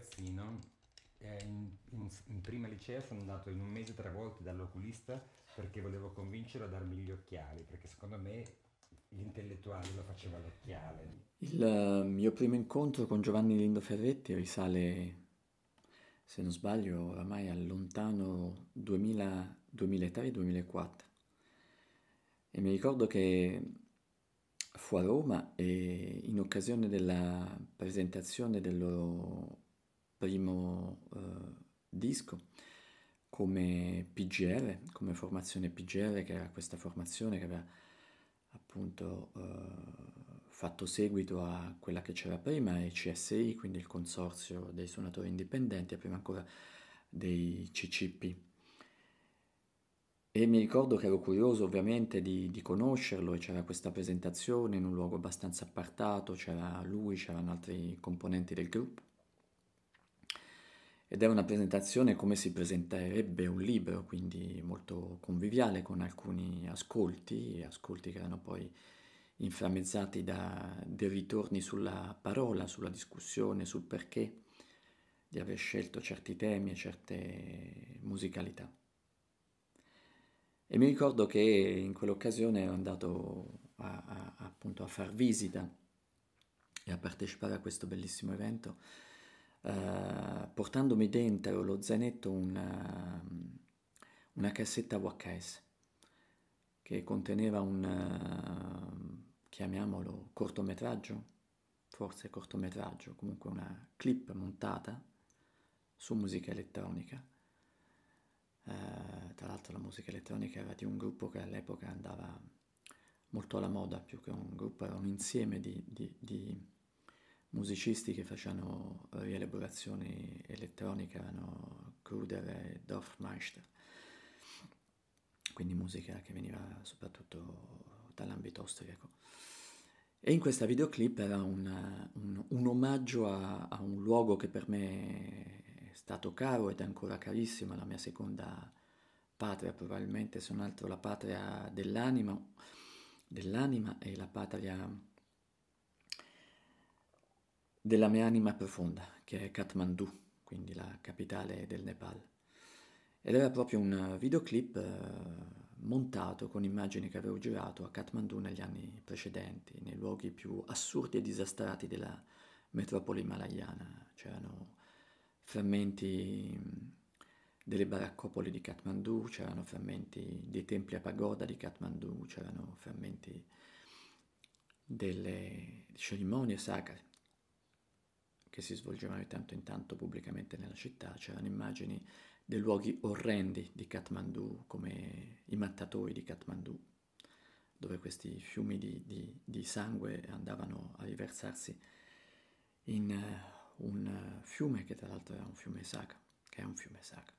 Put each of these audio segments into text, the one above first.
ragazzino, eh, in, in, in, prima liceo sono andato in un mese tre volte dall'oculista perché volevo convincerlo a darmi gli occhiali, perché secondo me l'intellettuale lo faceva l'occhiale. Il eh, mio primo incontro con Giovanni Lindo Ferretti risale, se non sbaglio, oramai al lontano 2003-2004. E mi ricordo che fu a Roma e in occasione della presentazione del loro primo eh, disco come PGL, come formazione PGL, che era questa formazione che aveva appunto eh, fatto seguito a quella che c'era prima, il CSI, quindi il consorzio dei suonatori indipendenti e prima ancora dei CCP. E mi ricordo che ero curioso ovviamente di, di conoscerlo e c'era questa presentazione in un luogo abbastanza appartato, c'era lui, c'erano altri componenti del gruppo ed è una presentazione come si presenterebbe un libro, quindi molto conviviale con alcuni ascolti, ascolti che erano poi inframmezzati da dei ritorni sulla parola, sulla discussione, sul perché di aver scelto certi temi e certe musicalità. E mi ricordo che in quell'occasione ero andato a, a, appunto a far visita e a partecipare a questo bellissimo evento eh, portandomi dentro lo zainetto una, eh, una cassetta VHS che conteneva un, eh, chiamiamolo, cortometraggio, forse cortometraggio, comunque una clip montata su musica elettronica. Eh, tra l'altro la musica elettronica era di un gruppo che all'epoca andava molto alla moda, più che un gruppo, era un insieme di, di, di musicisti che facevano rielaborazioni elettroniche erano Kruder e Dorfmeister, quindi musica che veniva soprattutto dall'ambito austriaco. E in questa videoclip era una, un, un, omaggio a, a, un luogo che per me è stato caro ed è ancora carissimo, la mia seconda patria, probabilmente se non altro la patria dell'anima, dell'anima e la patria della mia anima profonda, che è Kathmandu, quindi la capitale del Nepal. Ed era proprio un eh, videoclip eh, montato con immagini che avevo girato a Kathmandu negli anni precedenti, nei luoghi più assurdi e disastrati della metropoli malayana. C'erano frammenti mm, delle baraccopoli di Kathmandu, c'erano frammenti dei templi a pagoda di Kathmandu, c'erano frammenti delle cerimonie sacre che si svolgevano di tanto in tanto pubblicamente nella città, c'erano cioè immagini dei luoghi orrendi di Kathmandu, come i mattatoi di Kathmandu, dove questi fiumi di, di, di sangue andavano a riversarsi in eh, un eh, fiume che tra l'altro era un fiume sacro, che è un fiume sacro.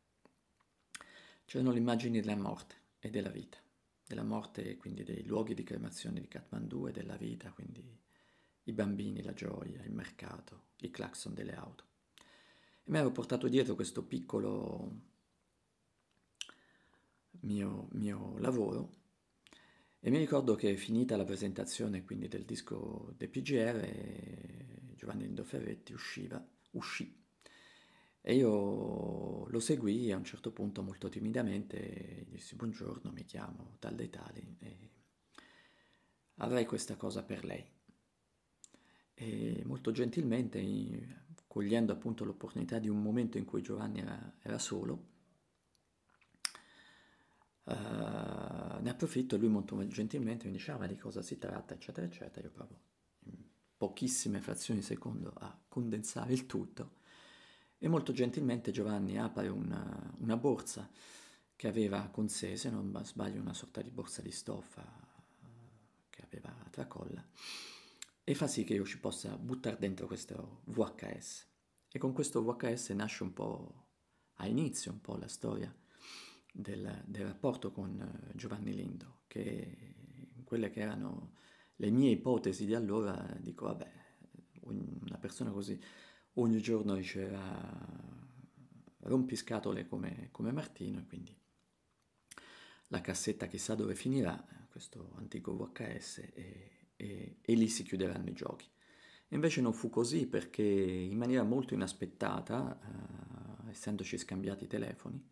C'erano le immagini della morte e della vita, della morte quindi dei luoghi di cremazione di Kathmandu e della vita, quindi i bambini, la gioia, il mercato, i clacson delle auto. E mi avevo portato dietro questo piccolo mio, mio lavoro e mi ricordo che finita la presentazione quindi del disco De PGR, Giovanni Lindo Ferretti usciva, uscì e io lo seguì a un certo punto molto timidamente, gli dissi buongiorno, mi chiamo tal dei tali e avrei questa cosa per lei e molto gentilmente, cogliendo appunto l'opportunità di un momento in cui Giovanni era, era solo, eh, ne approfitto e lui molto gentilmente mi diceva ah, di cosa si tratta, eccetera, eccetera. Io provo in pochissime frazioni di secondo a condensare il tutto e molto gentilmente Giovanni apre una, una borsa che aveva con sé, se non sbaglio, una sorta di borsa di stoffa eh, che aveva a tracolla e fa sì che io ci possa buttare dentro questo VHS. E con questo VHS nasce un po' a inizio un po' la storia del, del rapporto con eh, Giovanni Lindo, che in quelle che erano le mie ipotesi di allora dico, vabbè, una persona così ogni giorno riceverà rompiscatole come, come Martino e quindi la cassetta chissà dove finirà, questo antico VHS e e, e lì si chiuderanno i giochi. Invece non fu così perché in maniera molto inaspettata, eh, essendoci scambiati i telefoni,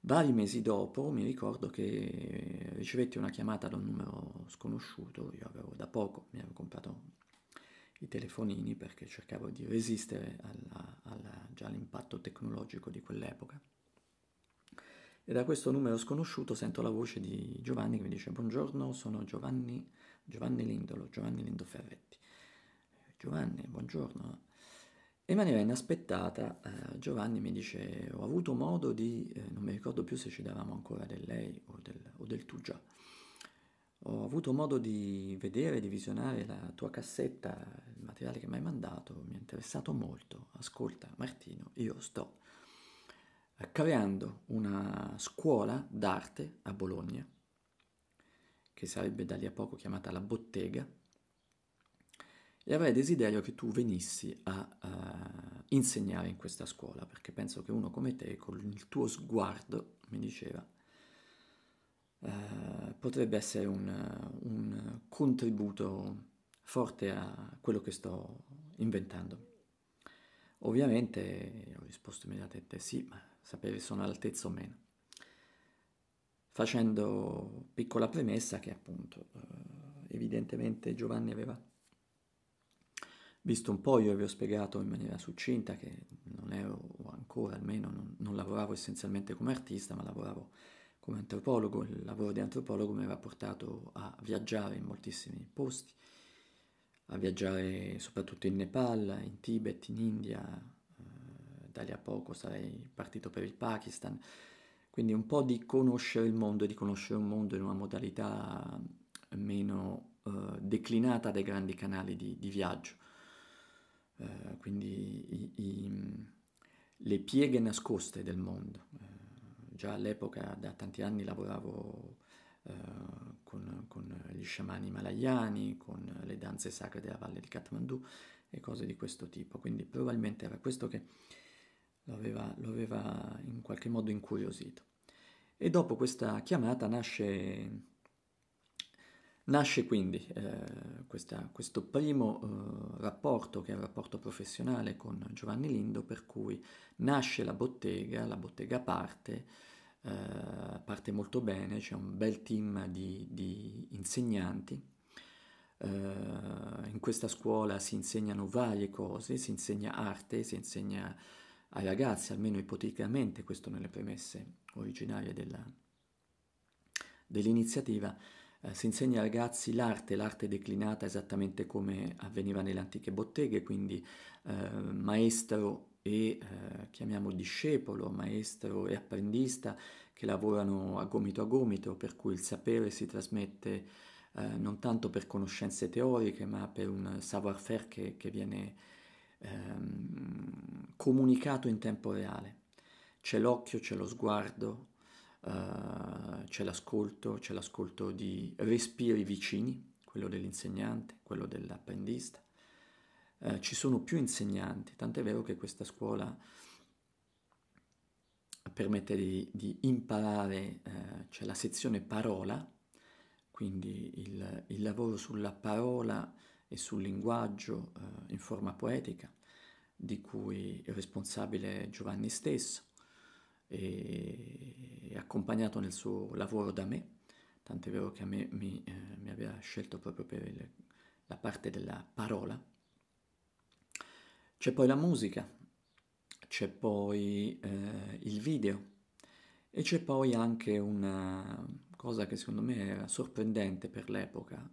vari mesi dopo mi ricordo che ricevetti una chiamata da un numero sconosciuto, io avevo da poco, mi avevo comprato i telefonini perché cercavo di resistere alla, alla, già all'impatto tecnologico di quell'epoca. E da questo numero sconosciuto sento la voce di Giovanni che mi dice buongiorno, sono Giovanni Giovanni Lindolo, Giovanni Lindo Ferretti. Giovanni, buongiorno. In maniera inaspettata eh, Giovanni mi dice ho avuto modo di, eh, non mi ricordo più se ci davamo ancora del lei o del, o del tu già, ho avuto modo di vedere, di visionare la tua cassetta, il materiale che mi hai mandato, mi è interessato molto, ascolta Martino, io sto creando una scuola d'arte a Bologna che sarebbe da lì a poco chiamata la bottega, e avrei desiderio che tu venissi a uh, insegnare in questa scuola, perché penso che uno come te, con il tuo sguardo, mi diceva, uh, potrebbe essere un, un contributo forte a quello che sto inventando. Ovviamente ho risposto immediatamente sì, ma sapere se sono all'altezza o meno facendo piccola premessa che appunto eh, evidentemente Giovanni aveva visto un po', io vi ho spiegato in maniera succinta che non ero ancora, almeno non, non lavoravo essenzialmente come artista, ma lavoravo come antropologo, il lavoro di antropologo mi aveva portato a viaggiare in moltissimi posti, a viaggiare soprattutto in Nepal, in Tibet, in India, eh, da lì a poco sarei partito per il Pakistan, quindi un po' di conoscere il mondo e di conoscere un mondo in una modalità meno eh, declinata dai grandi canali di, di viaggio. Eh, quindi i, i, le pieghe nascoste del mondo. Eh, già all'epoca, da tanti anni, lavoravo eh, con, con, gli sciamani malayani, con le danze sacre della valle di Kathmandu e cose di questo tipo. Quindi probabilmente era questo che lo aveva, lo aveva in qualche modo incuriosito. E dopo questa chiamata nasce, nasce quindi eh, questa, questo primo eh, rapporto, che è un rapporto professionale con Giovanni Lindo, per cui nasce la bottega, la bottega parte, eh, parte molto bene, c'è un bel team di, di insegnanti. Eh, in questa scuola si insegnano varie cose, si insegna arte, si insegna ai ragazzi, almeno ipoteticamente, questo nelle premesse originarie dell'iniziativa, eh, si insegna ai ragazzi l'arte, l'arte declinata esattamente come avveniva nelle antiche botteghe, quindi eh, maestro e eh, chiamiamo discepolo, maestro e apprendista che lavorano a gomito a gomito, per cui il sapere si trasmette eh, non tanto per conoscenze teoriche ma per un savoir-faire che, che, viene ehm, comunicato in tempo reale. C'è l'occhio, c'è lo sguardo, eh, c'è l'ascolto, c'è l'ascolto di respiri vicini, quello dell'insegnante, quello dell'apprendista. Eh, ci sono più insegnanti, tant'è vero che questa scuola permette di, di imparare, eh, c'è la sezione parola, quindi il, il, lavoro sulla parola e sul linguaggio eh, in forma poetica, di cui il responsabile Giovanni stesso, e accompagnato nel suo lavoro da me, tant'è vero che a me mi, eh, mi aveva scelto proprio per il, la parte della parola. C'è poi la musica, c'è poi eh, il video e c'è poi anche una cosa che secondo me era sorprendente per l'epoca,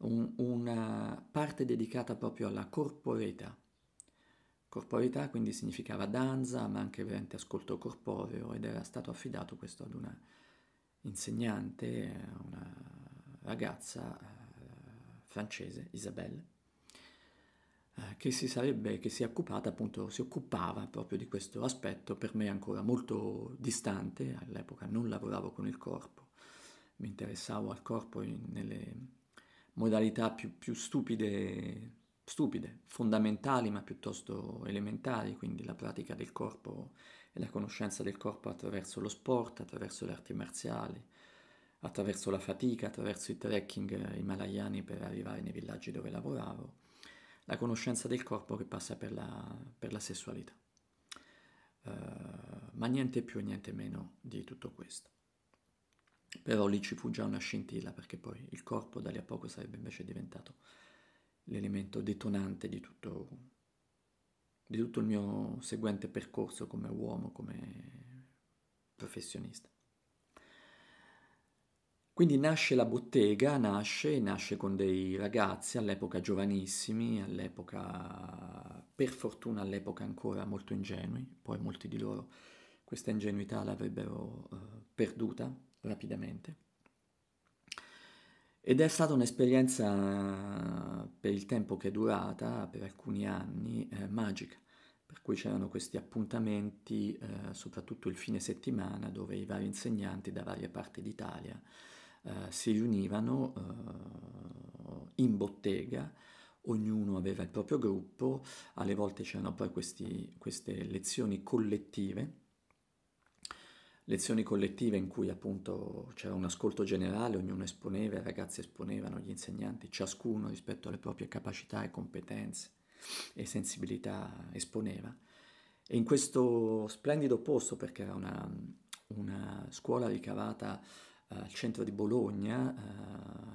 un, una parte dedicata proprio alla corporeità. Corporeità quindi significava danza, ma anche veramente ascolto corporeo ed era stato affidato questo ad una insegnante, una ragazza eh, francese, Isabelle, eh, che si sarebbe, che si è occupata appunto, si occupava proprio di questo aspetto, per me ancora molto distante, all'epoca non lavoravo con il corpo, mi interessavo al corpo in, nelle modalità più, più stupide, stupide, fondamentali ma piuttosto elementari, quindi la pratica del corpo e la conoscenza del corpo attraverso lo sport, attraverso le arti marziali, attraverso la fatica, attraverso i trekking himalayani per arrivare nei villaggi dove lavoravo, la conoscenza del corpo che passa per la, per la sessualità. Uh, ma niente più e niente meno di tutto questo. Però lì ci fu già una scintilla perché poi il corpo da lì a poco sarebbe invece diventato l'elemento detonante di tutto, di tutto il mio seguente percorso come uomo, come professionista. Quindi nasce la bottega, nasce, nasce con dei ragazzi all'epoca giovanissimi, all'epoca, per fortuna all'epoca ancora molto ingenui, poi molti di loro questa ingenuità l'avrebbero eh, perduta rapidamente. Ed è stata un'esperienza per il tempo che è durata, per alcuni anni, eh, magica, per cui c'erano questi appuntamenti, eh, soprattutto il fine settimana, dove i vari insegnanti da varie parti d'Italia eh, si riunivano eh, in bottega, ognuno aveva il proprio gruppo, alle volte c'erano poi questi, queste lezioni collettive lezioni collettive in cui appunto c'era un ascolto generale, ognuno esponeva, i ragazzi esponevano, gli insegnanti, ciascuno rispetto alle proprie capacità e competenze e sensibilità esponeva. E in questo splendido posto, perché era una, una scuola ricavata eh, al centro di Bologna,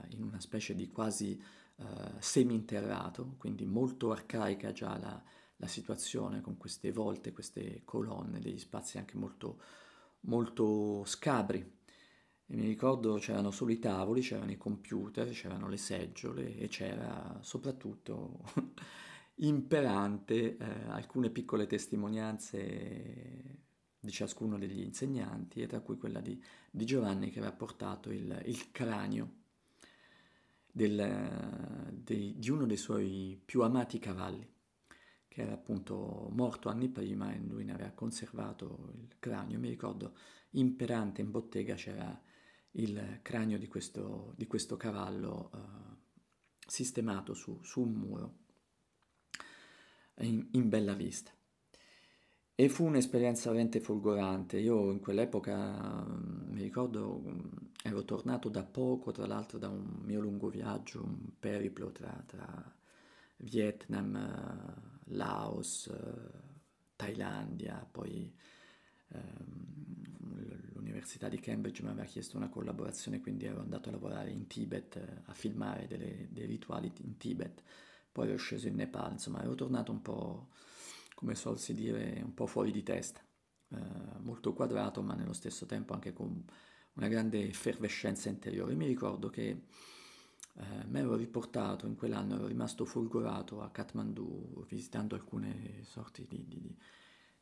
eh, in una specie di quasi eh, seminterrato, quindi molto arcaica già la, la situazione, con queste volte, queste colonne, degli spazi anche molto molto scabri. E mi ricordo c'erano solo i tavoli, c'erano i computer, c'erano le seggiole e c'era soprattutto imperante eh, alcune piccole testimonianze di ciascuno degli insegnanti e tra cui quella di, di Giovanni che aveva portato il, il cranio del, eh, de, di uno dei suoi più amati cavalli che era appunto morto anni prima e lui ne aveva conservato il cranio. Mi ricordo imperante in bottega c'era il cranio di questo, di questo cavallo eh, sistemato su, su, un muro in, in bella vista. E fu un'esperienza veramente folgorante. Io in quell'epoca, mm, mi ricordo, mm, ero tornato da poco, tra l'altro da un mio lungo viaggio, un periplo tra, tra Vietnam, eh, Laos, eh, Thailandia, poi ehm, l'università di Cambridge mi aveva chiesto una collaborazione, quindi ero andato a lavorare in Tibet, eh, a filmare delle, dei rituali in Tibet, poi ero sceso in Nepal, insomma ero tornato un po', come solsi dire, un po' fuori di testa, eh, molto quadrato ma nello stesso tempo anche con una grande effervescenza interiore. Mi ricordo che me ero riportato in quell'anno, ero rimasto folgorato a Kathmandu visitando alcune sorti di, di,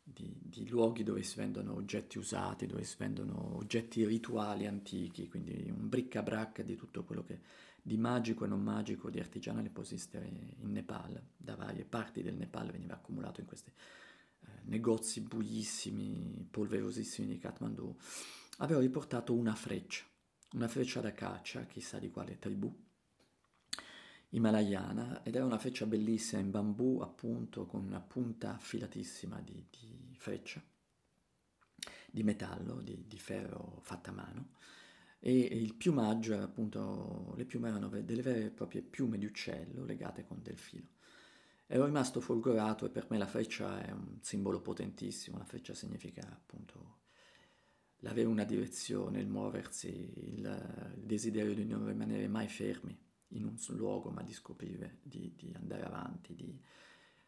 di, di, luoghi dove si vendono oggetti usati, dove si vendono oggetti rituali antichi, quindi un bric-a-brac di tutto quello che di magico e non magico, di artigianale può esistere in Nepal, da varie parti del Nepal veniva accumulato in questi eh, negozi buiissimi, polverosissimi di Kathmandu. Avevo riportato una freccia, una freccia da caccia, chissà di quale tribù, himalayana ed è una freccia bellissima in bambù appunto con una punta affilatissima di, di freccia di metallo, di, di, ferro fatta a mano e, e il piumaggio era appunto, le piume erano delle vere e proprie piume di uccello legate con del filo. Ero rimasto folgorato e per me la freccia è un simbolo potentissimo, la freccia significa appunto l'avere una direzione, il muoversi, il, il desiderio di non rimanere mai fermi in un luogo, ma di scoprire, di, di andare avanti, di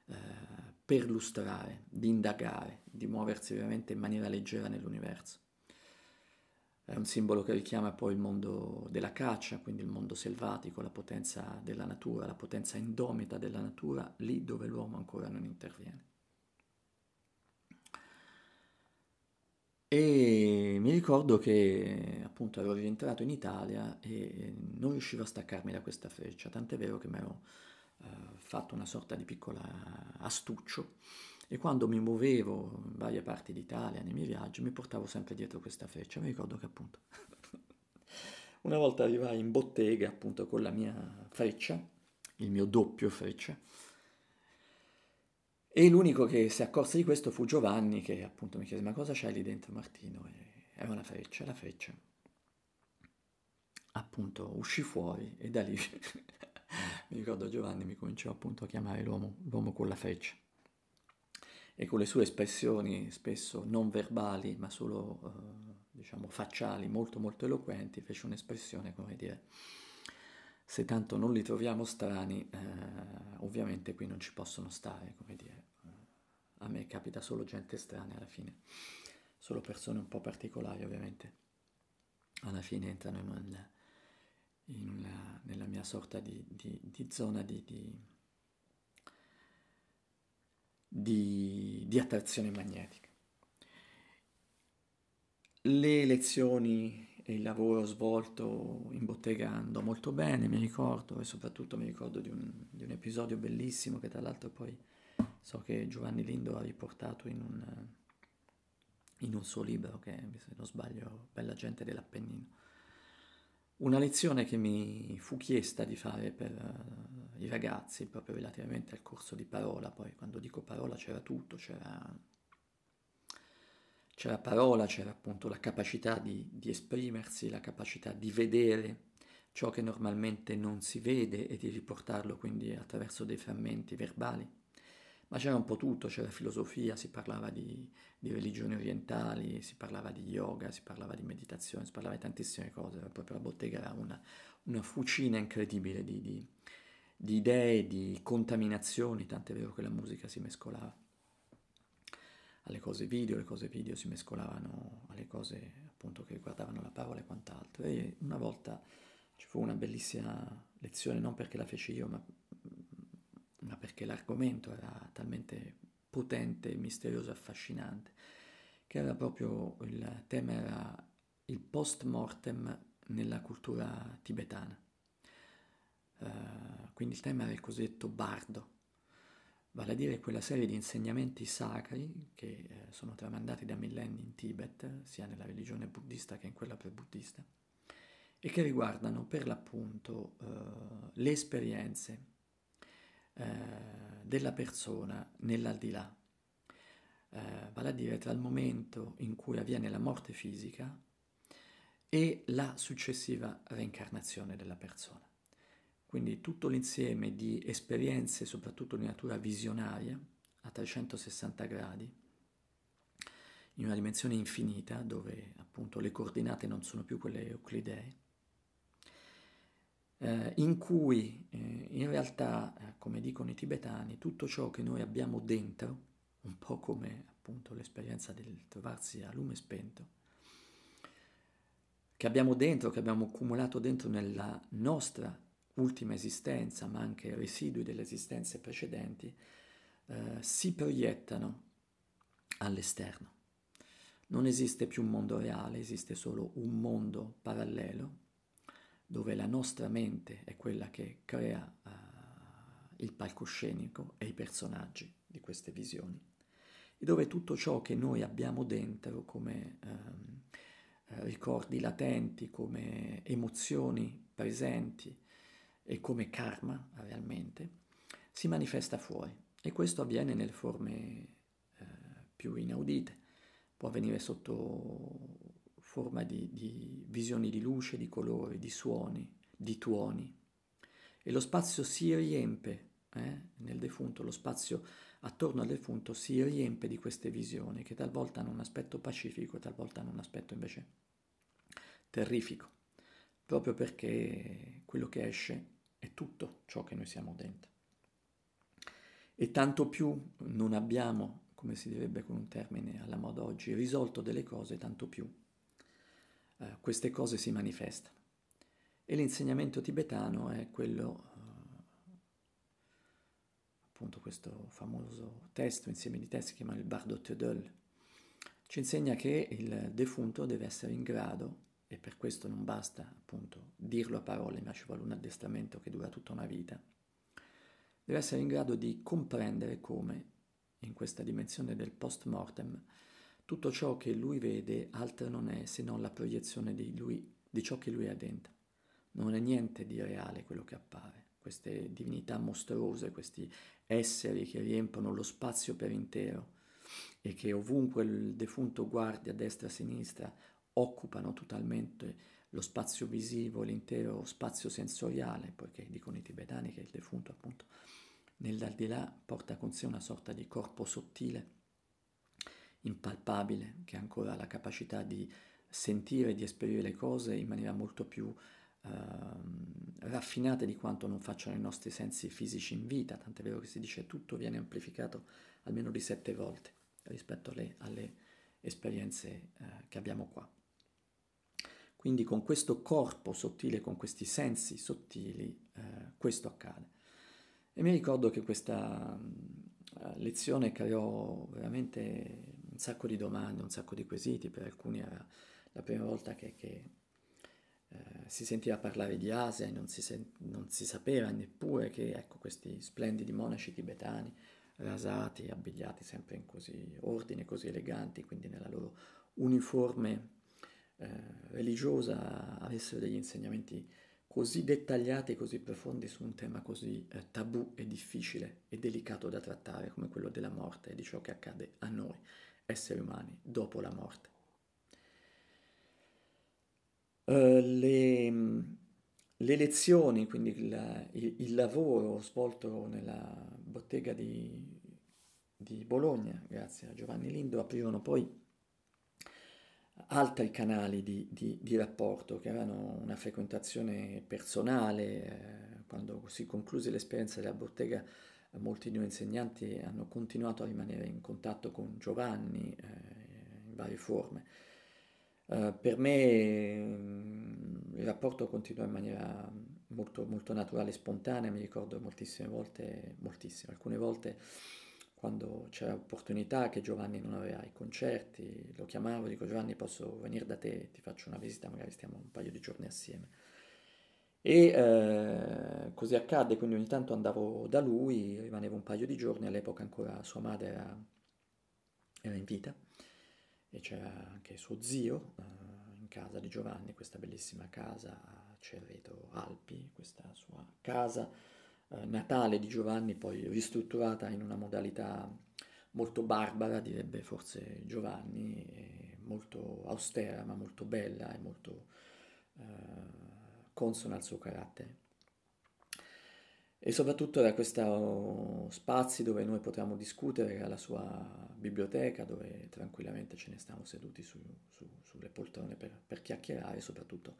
eh, perlustrare, di indagare, di muoversi veramente in maniera leggera nell'universo. È un simbolo che richiama poi il mondo della caccia, quindi il mondo selvatico, la potenza della natura, la potenza indomita della natura, lì dove l'uomo ancora non interviene. E mi ricordo che appunto ero rientrato in Italia e non riuscivo a staccarmi da questa freccia, tant'è vero che mi ero eh, fatto una sorta di piccola astuccio e quando mi muovevo in varie parti d'Italia nei miei viaggi mi portavo sempre dietro questa freccia. Mi ricordo che appunto una volta arrivai in bottega appunto con la mia freccia, il mio doppio freccia, e l'unico che si accorse di questo fu Giovanni, che appunto mi chiese: Ma cosa c'hai lì dentro, Martino? E, è una freccia, è la freccia. Appunto, uscì fuori e da lì mi ricordo Giovanni mi cominciò appunto a chiamare l'uomo, l'uomo con la freccia e con le sue espressioni spesso non verbali ma solo eh, diciamo facciali molto molto eloquenti fece un'espressione come dire se tanto non li troviamo strani, eh, ovviamente qui non ci possono stare, come dire. A me capita solo gente strana alla fine, solo persone un po' particolari ovviamente. Alla fine entrano in una, in una, nella mia sorta di, di, di zona di, di attrazione magnetica. Le lezioni il lavoro svolto in bottega andò molto bene, mi ricordo, e soprattutto mi ricordo di un, di un episodio bellissimo che tra l'altro poi so che Giovanni Lindo ha riportato in un, in un suo libro, che se non sbaglio, Bella gente dell'Appennino. Una lezione che mi fu chiesta di fare per eh, i ragazzi, proprio relativamente al corso di parola, poi quando dico parola c'era tutto, c'era c'è la parola, c'era appunto la capacità di, di, esprimersi, la capacità di vedere ciò che normalmente non si vede e di riportarlo quindi attraverso dei frammenti verbali. Ma c'era un po' tutto, c'era filosofia, si parlava di, di religioni orientali, si parlava di yoga, si parlava di meditazione, si parlava di tantissime cose, proprio la bottega era una, una fucina incredibile di, di idee, di contaminazioni, tant'è vero che la musica si mescolava alle cose video, le cose video si mescolavano alle cose appunto che riguardavano la parola e quant'altro. E una volta ci fu una bellissima lezione, non perché la feci io, ma, ma perché l'argomento era talmente potente, misterioso, affascinante, che era proprio il tema era il post mortem nella cultura tibetana. Uh, quindi il tema era il cosiddetto bardo, vale a dire quella serie di insegnamenti sacri che eh, sono tramandati da millenni in Tibet, sia nella religione buddista che in quella pre-buddista, e che riguardano per l'appunto eh, le esperienze eh, della persona nell'aldilà, eh, vale a dire tra il momento in cui avviene la morte fisica e la successiva reincarnazione della persona. Quindi tutto l'insieme di esperienze, soprattutto di natura visionaria, a 360 gradi, in una dimensione infinita, dove appunto le coordinate non sono più quelle euclidee, eh, in cui eh, in realtà, eh, come dicono i tibetani, tutto ciò che noi abbiamo dentro, un po' come appunto l'esperienza del trovarsi a lume spento, che abbiamo dentro, che abbiamo accumulato dentro nella nostra ultima esistenza, ma anche residui delle esistenze precedenti, eh, si proiettano all'esterno. Non esiste più un mondo reale, esiste solo un mondo parallelo dove la nostra mente è quella che crea eh, il palcoscenico e i personaggi di queste visioni e dove tutto ciò che noi abbiamo dentro come ehm, eh, ricordi latenti, come emozioni presenti, e come karma realmente, si manifesta fuori e questo avviene nelle forme eh, più inaudite. Può avvenire sotto forma di, di visioni di luce, di colori, di suoni, di tuoni. E lo spazio si riempie eh, nel defunto, lo spazio attorno al defunto si riempie di queste visioni che talvolta hanno un aspetto pacifico, talvolta hanno un aspetto invece terrifico, proprio perché quello che esce è tutto ciò che noi siamo dentro. E tanto più non abbiamo, come si direbbe con un termine alla moda oggi, risolto delle cose, tanto più eh, queste cose si manifestano. E l'insegnamento tibetano è quello eh, appunto questo famoso testo, insieme di testi che chiama il Bardo Teodol, ci insegna che il defunto deve essere in grado e per questo non basta appunto dirlo a parole, ma ci vuole un addestramento che dura tutta una vita, deve essere in grado di comprendere come, in questa dimensione del post mortem, tutto ciò che lui vede altro non è se non la proiezione di, lui, di ciò che lui ha dentro. Non è niente di reale quello che appare, queste divinità mostruose, questi esseri che riempiono lo spazio per intero e che ovunque il defunto guardi a destra e a sinistra, occupano totalmente lo spazio visivo, l'intero spazio sensoriale, poiché dicono i tibetani che il defunto appunto nell'aldilà porta con sé una sorta di corpo sottile, impalpabile, che ha ancora la capacità di sentire e di esperire le cose in maniera molto più eh, raffinata di quanto non facciano i nostri sensi fisici in vita, tant'è vero che si dice tutto viene amplificato almeno di sette volte rispetto alle, alle esperienze eh, che abbiamo qua. Quindi con questo corpo sottile, con questi sensi sottili, eh, questo accade. E mi ricordo che questa eh, lezione creò veramente un sacco di domande, un sacco di quesiti, per alcuni era la prima volta che, che eh, si sentiva parlare di Asia e non si, sen- non si sapeva neppure che ecco, questi splendidi monaci tibetani, rasati, abbigliati sempre in così ordine, così eleganti, quindi nella loro uniforme eh, religiosa avessero degli insegnamenti così dettagliati e così profondi su un tema così eh, tabù e difficile e delicato da trattare come quello della morte e di ciò che accade a noi, esseri umani, dopo la morte. Uh, le, le, lezioni, quindi il, il, il, lavoro svolto nella bottega di, di Bologna, grazie a Giovanni Lindo, aprirono poi altri canali di, di, di rapporto che avevano una frequentazione personale. Eh, quando si concluse l'esperienza della bottega, molti di noi insegnanti hanno continuato a rimanere in contatto con Giovanni eh, in varie forme. Uh, per me mm, il rapporto continua in maniera molto, molto naturale e spontanea, mi ricordo moltissime volte, moltissime, alcune volte quando c'era opportunità che Giovanni non aveva i concerti, lo chiamavo, dico Giovanni posso venire da te, ti faccio una visita, magari stiamo un paio di giorni assieme. E eh, così accadde, quindi ogni tanto andavo da lui, rimanevo un paio di giorni, all'epoca ancora sua madre era, era in vita e c'era anche suo zio eh, in casa di Giovanni, questa bellissima casa a Cerreto Alpi, questa sua casa eh, natale di Giovanni, poi ristrutturata in una modalità molto barbara, direbbe forse Giovanni, molto austera ma molto bella e molto eh, consona al suo carattere. E soprattutto era questo spazio dove noi potevamo discutere, era la sua biblioteca dove tranquillamente ce ne stavamo seduti su, su, sulle poltrone per, per chiacchierare, soprattutto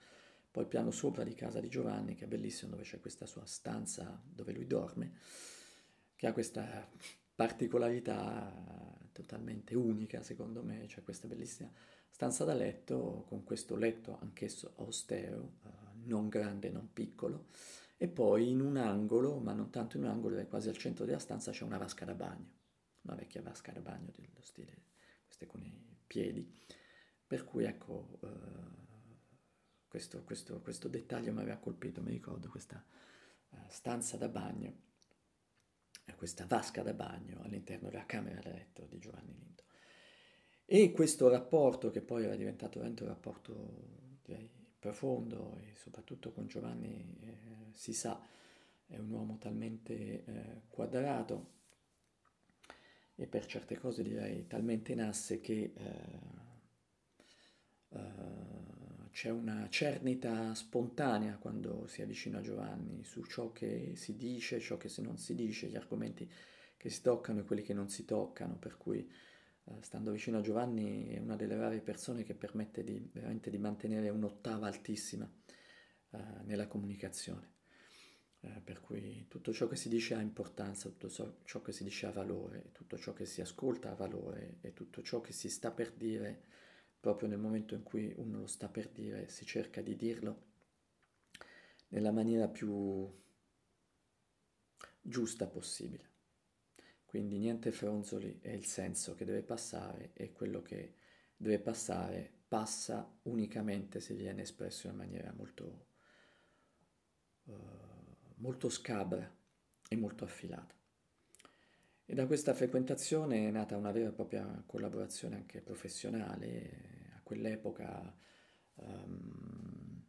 poi piano sopra di casa di Giovanni, che è bellissimo, dove c'è questa sua stanza dove lui dorme, che ha questa particolarità totalmente unica, secondo me, cioè questa bellissima stanza da letto con questo letto anch'esso austero, eh, non grande, non piccolo, e poi in un angolo, ma non tanto in un angolo, è quasi al centro della stanza c'è una vasca da bagno, una vecchia vasca da bagno dello stile, queste con i piedi, per cui ecco... Eh, questo, questo, questo dettaglio mi aveva colpito, mi ricordo, questa uh, stanza da bagno, eh, questa vasca da bagno all'interno della camera da letto di Giovanni Lindo. E questo rapporto, che poi era diventato veramente un rapporto direi, profondo, e soprattutto con Giovanni eh, si sa, è un uomo talmente eh, quadrato e per certe cose direi talmente in asse che eh, eh c'è una cernita spontanea quando si avvicina a Giovanni su ciò che si dice, ciò che non si dice, gli argomenti che si toccano e quelli che non si toccano, per cui eh, stando vicino a Giovanni è una delle varie persone che permette di, veramente di mantenere un'ottava altissima uh, nella comunicazione. Uh, per cui tutto ciò che si dice ha importanza, tutto ciò che si dice ha valore, tutto ciò che si ascolta ha valore e tutto ciò che si sta per dire proprio nel momento in cui uno lo sta per dire, si cerca di dirlo nella maniera più giusta possibile. Quindi niente fronzoli è il senso che deve passare e quello che deve passare passa unicamente se viene espresso in maniera molto, uh, molto scabra e molto affilata. E da questa frequentazione è nata una vera e propria collaborazione anche professionale, quell'epoca um,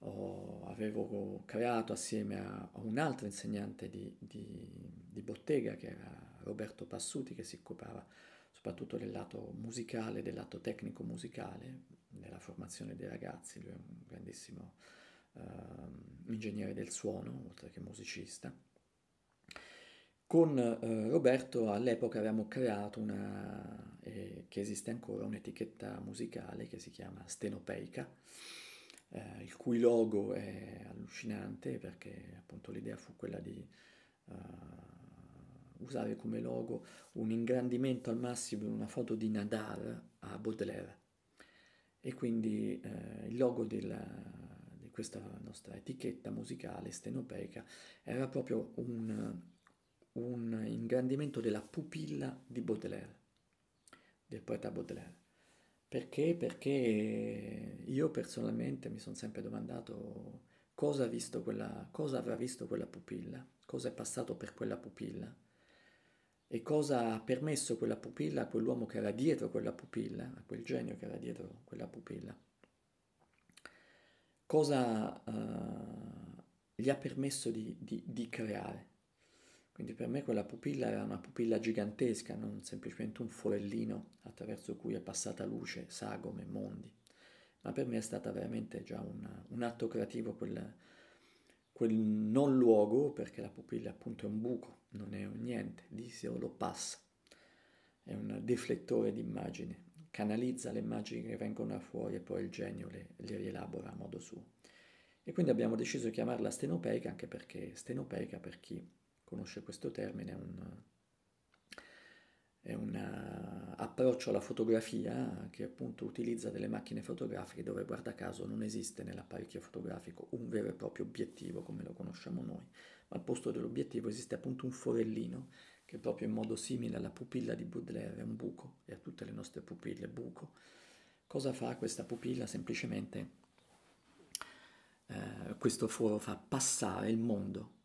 ho, avevo creato assieme a, a altro insegnante di, di, di, bottega che era Roberto Passuti che si occupava soprattutto del lato musicale, del lato tecnico musicale, della formazione dei ragazzi, lui è un grandissimo uh, ingegnere del suono, oltre che musicista con eh, Roberto all'epoca avevamo creato una, eh, che esiste ancora, un'etichetta musicale che si chiama Stenopeica, eh, il cui logo è allucinante perché appunto l'idea fu quella di eh, usare come logo un ingrandimento al massimo di una foto di Nadar a Baudelaire. E quindi eh, il logo della, di questa nostra etichetta musicale Stenopeica era proprio un un ingrandimento della pupilla di Baudelaire, del poeta Baudelaire. Perché? Perché io personalmente mi sono sempre domandato cosa, quella, cosa, avrà visto quella pupilla, cosa è passato per quella pupilla e cosa ha permesso quella pupilla a quell'uomo che era dietro quella pupilla, a quel genio che era dietro quella pupilla. Cosa uh, gli ha permesso di, di, di creare? Quindi per me quella pupilla era una pupilla gigantesca, non semplicemente un forellino attraverso cui è passata luce, sagome, mondi. Ma per me è stato veramente già una, un atto creativo quel, quel, non luogo, perché la pupilla appunto è un buco, non è un niente, lì lo passa. È un deflettore di immagini, canalizza le immagini che vengono fuori e poi il genio le, le rielabora a modo suo. E quindi abbiamo deciso di chiamarla stenopeica anche perché stenopeica per chi conosce questo termine, un, è un eh, approccio alla fotografia che appunto utilizza delle macchine fotografiche dove guarda caso non esiste nell'apparecchio fotografico un vero e proprio obiettivo come lo conosciamo noi, ma al posto dell'obiettivo esiste appunto un forellino che proprio in modo simile alla pupilla di Baudelaire è un buco e a tutte le nostre pupille buco. Cosa fa questa pupilla? Semplicemente eh, questo foro fa passare il mondo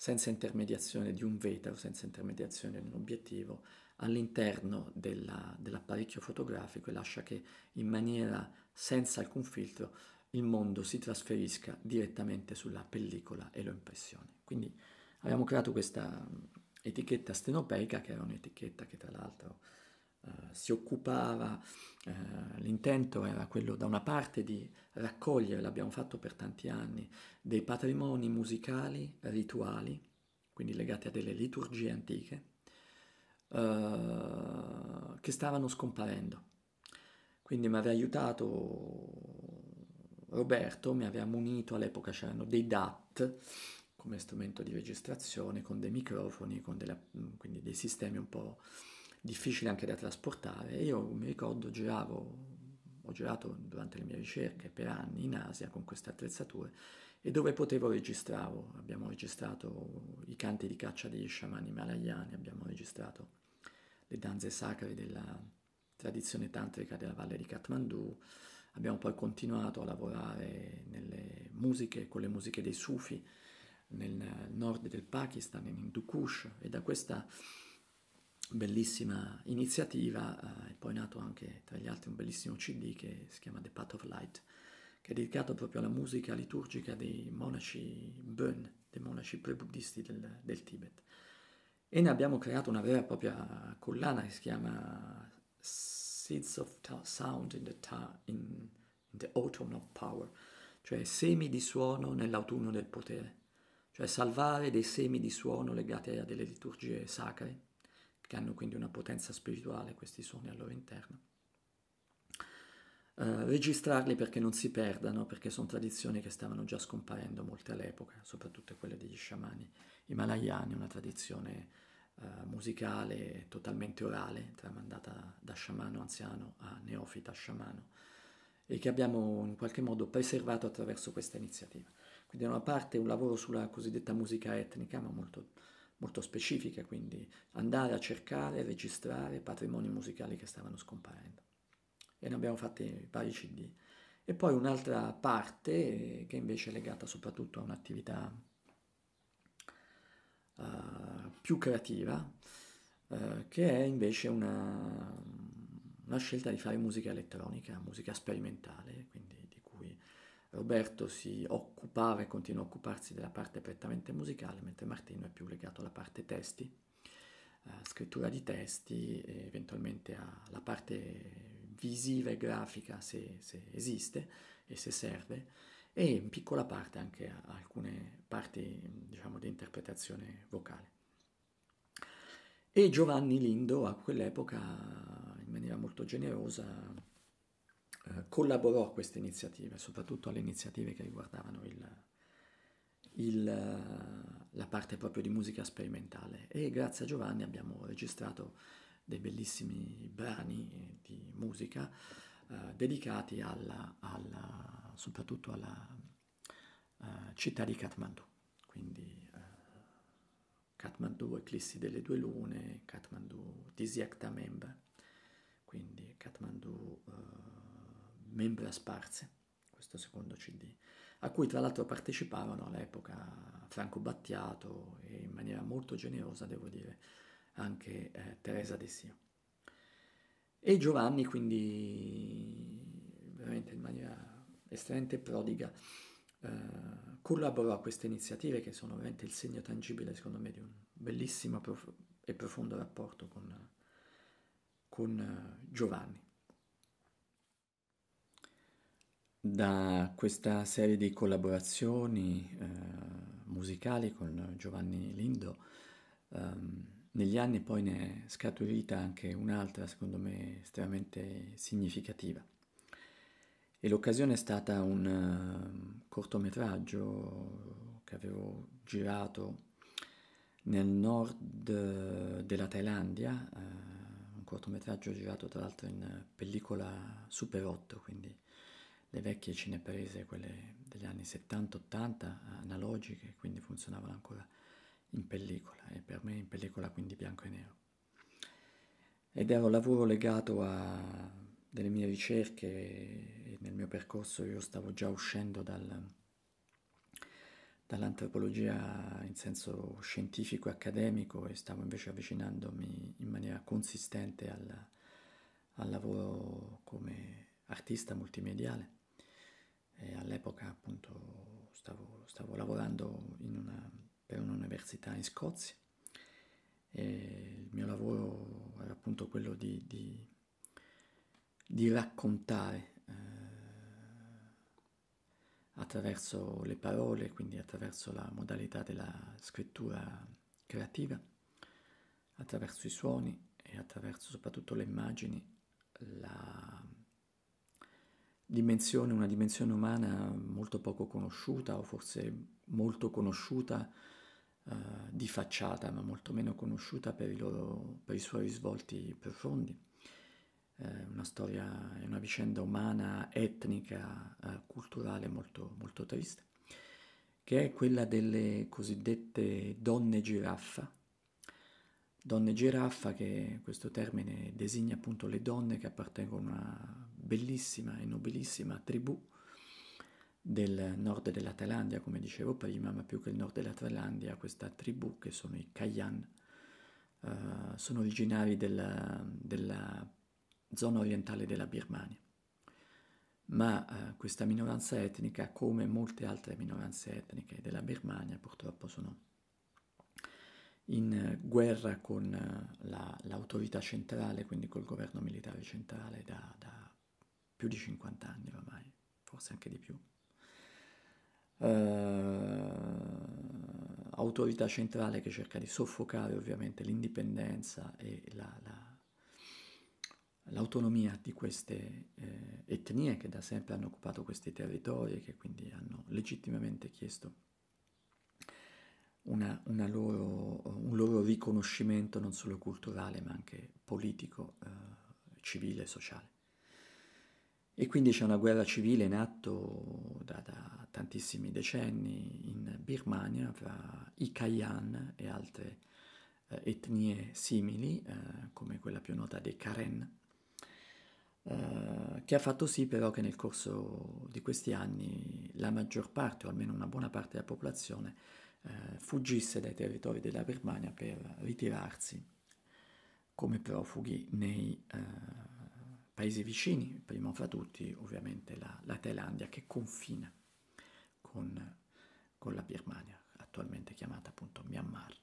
senza intermediazione di un vetro, senza intermediazione di un obiettivo, all'interno della, dell'apparecchio fotografico e lascia che in maniera senza alcun filtro il mondo si trasferisca direttamente sulla pellicola e lo impressioni. Quindi abbiamo creato questa mm, etichetta stenopeica che era un'etichetta che tra l'altro eh, si occupava, eh, l'intento era quello da una parte di raccogliere, l'abbiamo fatto per tanti anni, dei patrimoni musicali, rituali, quindi legati a delle liturgie antiche, eh, che stavano scomparendo. Quindi mi aveva aiutato Roberto, mi aveva munito, all'epoca c'erano dei DAT, come strumento di registrazione con dei microfoni, con delle, quindi dei sistemi un po' difficili anche da trasportare. Io mi ricordo giravo, ho girato durante le mie ricerche per anni in Asia con queste attrezzature e dove potevo registravo, abbiamo registrato i canti di caccia degli sciamani malayani, abbiamo registrato le danze sacre della tradizione tantrica della valle di Kathmandu, abbiamo poi continuato a lavorare nelle musiche, con le musiche dei Sufi nel nord del Pakistan, in Hindu Kush e da questa bellissima iniziativa, eh, è poi nato anche tra gli altri un bellissimo CD che si chiama The Path of Light, che è dedicato proprio alla musica liturgica dei monaci Bön, dei monaci pre-buddisti del, del Tibet. E ne abbiamo creato una vera e propria collana che si chiama Seeds of ta- Sound in the, ta- in, in the Autumn of Power, cioè semi di suono nell'autunno del potere, cioè salvare dei semi di suono legati a delle liturgie sacre che hanno quindi una potenza spirituale questi suoni al loro interno. Eh, registrarli perché non si perdano, perché sono tradizioni che stavano già scomparendo molte all'epoca, soprattutto quelle degli sciamani himalayani, una tradizione eh, musicale totalmente orale, tramandata da sciamano anziano a neofita sciamano, e che abbiamo in qualche modo preservato attraverso questa iniziativa. Quindi da una parte un lavoro sulla cosiddetta musica etnica, ma molto molto specifica, quindi andare a cercare e registrare patrimoni musicali che stavano scomparendo. E ne abbiamo fatti vari CD. E poi un'altra parte eh, che invece è legata soprattutto a un'attività uh, più creativa, uh, che è invece una, una scelta di fare musica elettronica, musica sperimentale, quindi Roberto si occupava e continua a occuparsi della parte prettamente musicale, mentre Martino è più legato alla parte testi, eh, scrittura di testi e eventualmente alla parte visiva e grafica se, se, esiste e se serve e in piccola parte anche a, a alcune parti diciamo, di interpretazione vocale. E Giovanni Lindo a quell'epoca in maniera molto generosa eh, collaborò a queste iniziative, soprattutto alle iniziative che riguardavano il, il, eh, la parte proprio di musica sperimentale e grazie a Giovanni abbiamo registrato dei bellissimi brani di musica eh, dedicati alla, alla, soprattutto alla uh, città di Kathmandu, quindi uh, Kathmandu Eclissi delle due lune, Kathmandu Disiakta Member, quindi Kathmandu... Uh, membra sparse, questo secondo CD, a cui tra l'altro partecipavano all'epoca Franco Battiato e in maniera molto generosa, devo dire, anche eh, Teresa Dessio. E Giovanni quindi, veramente in maniera estremamente prodiga, eh, collaborò a queste iniziative che sono veramente il segno tangibile, secondo me, di un bellissimo prof- e profondo rapporto con, con eh, Giovanni. da questa serie di collaborazioni eh, musicali con Giovanni Lindo. Um, negli anni poi ne è scaturita anche un'altra, secondo me, estremamente significativa. E l'occasione è stata un uh, cortometraggio che avevo girato nel nord eh, della Thailandia, uh, un cortometraggio girato tra l'altro in pellicola Super 8, quindi le vecchie cineprese, quelle degli anni 70-80, analogiche, quindi funzionavano ancora in pellicola e per me in pellicola quindi bianco e nero. Ed era un lavoro legato a delle mie ricerche e nel mio percorso io stavo già uscendo dal, dall'antropologia in senso scientifico e accademico e stavo invece avvicinandomi in maniera consistente al, al lavoro come artista multimediale eh, all'epoca appunto stavo, stavo lavorando una, per un'università in Scozia e il mio lavoro era appunto quello di, di, di raccontare eh, attraverso le parole, quindi attraverso la modalità della scrittura creativa, attraverso i suoni e attraverso soprattutto le immagini, la, dimensione, una dimensione umana molto poco conosciuta o forse molto conosciuta eh, di facciata, ma molto meno conosciuta per i, loro, per i suoi risvolti profondi. Eh, una storia una vicenda umana, etnica, eh, culturale molto, molto triste, che è quella delle cosiddette donne giraffa. Donne giraffa, che questo termine designa appunto le donne che appartengono a una bellissima e nobilissima tribù del nord della Thailandia, come dicevo prima, ma più che il nord della Thailandia, questa tribù che sono i Kayan, eh, sono originari della, della, zona orientale della Birmania. Ma eh, questa minoranza etnica, come molte altre minoranze etniche della Birmania, purtroppo sono in guerra con eh, l'autorità centrale, quindi col governo militare centrale da, da più di 50 anni ormai, forse anche di più. Uh, autorità centrale che cerca di soffocare ovviamente l'indipendenza e l'autonomia la, la, di queste eh, etnie che da sempre hanno occupato questi territori e che quindi hanno legittimamente chiesto una, una loro, un loro riconoscimento non solo culturale ma anche politico, eh, civile e sociale. E quindi c'è una guerra civile in atto da, da tantissimi decenni in Birmania fra i Kayan e altre eh, etnie simili, eh, come quella più nota dei Karen, eh, che ha fatto sì però che nel corso di questi anni la maggior parte, o almeno una buona parte della popolazione, eh, fuggisse dai territori della Birmania per ritirarsi come profughi nei eh, paesi vicini, primo fra tutti ovviamente la, la Thailandia che confina con, con la Birmania, attualmente chiamata appunto Myanmar.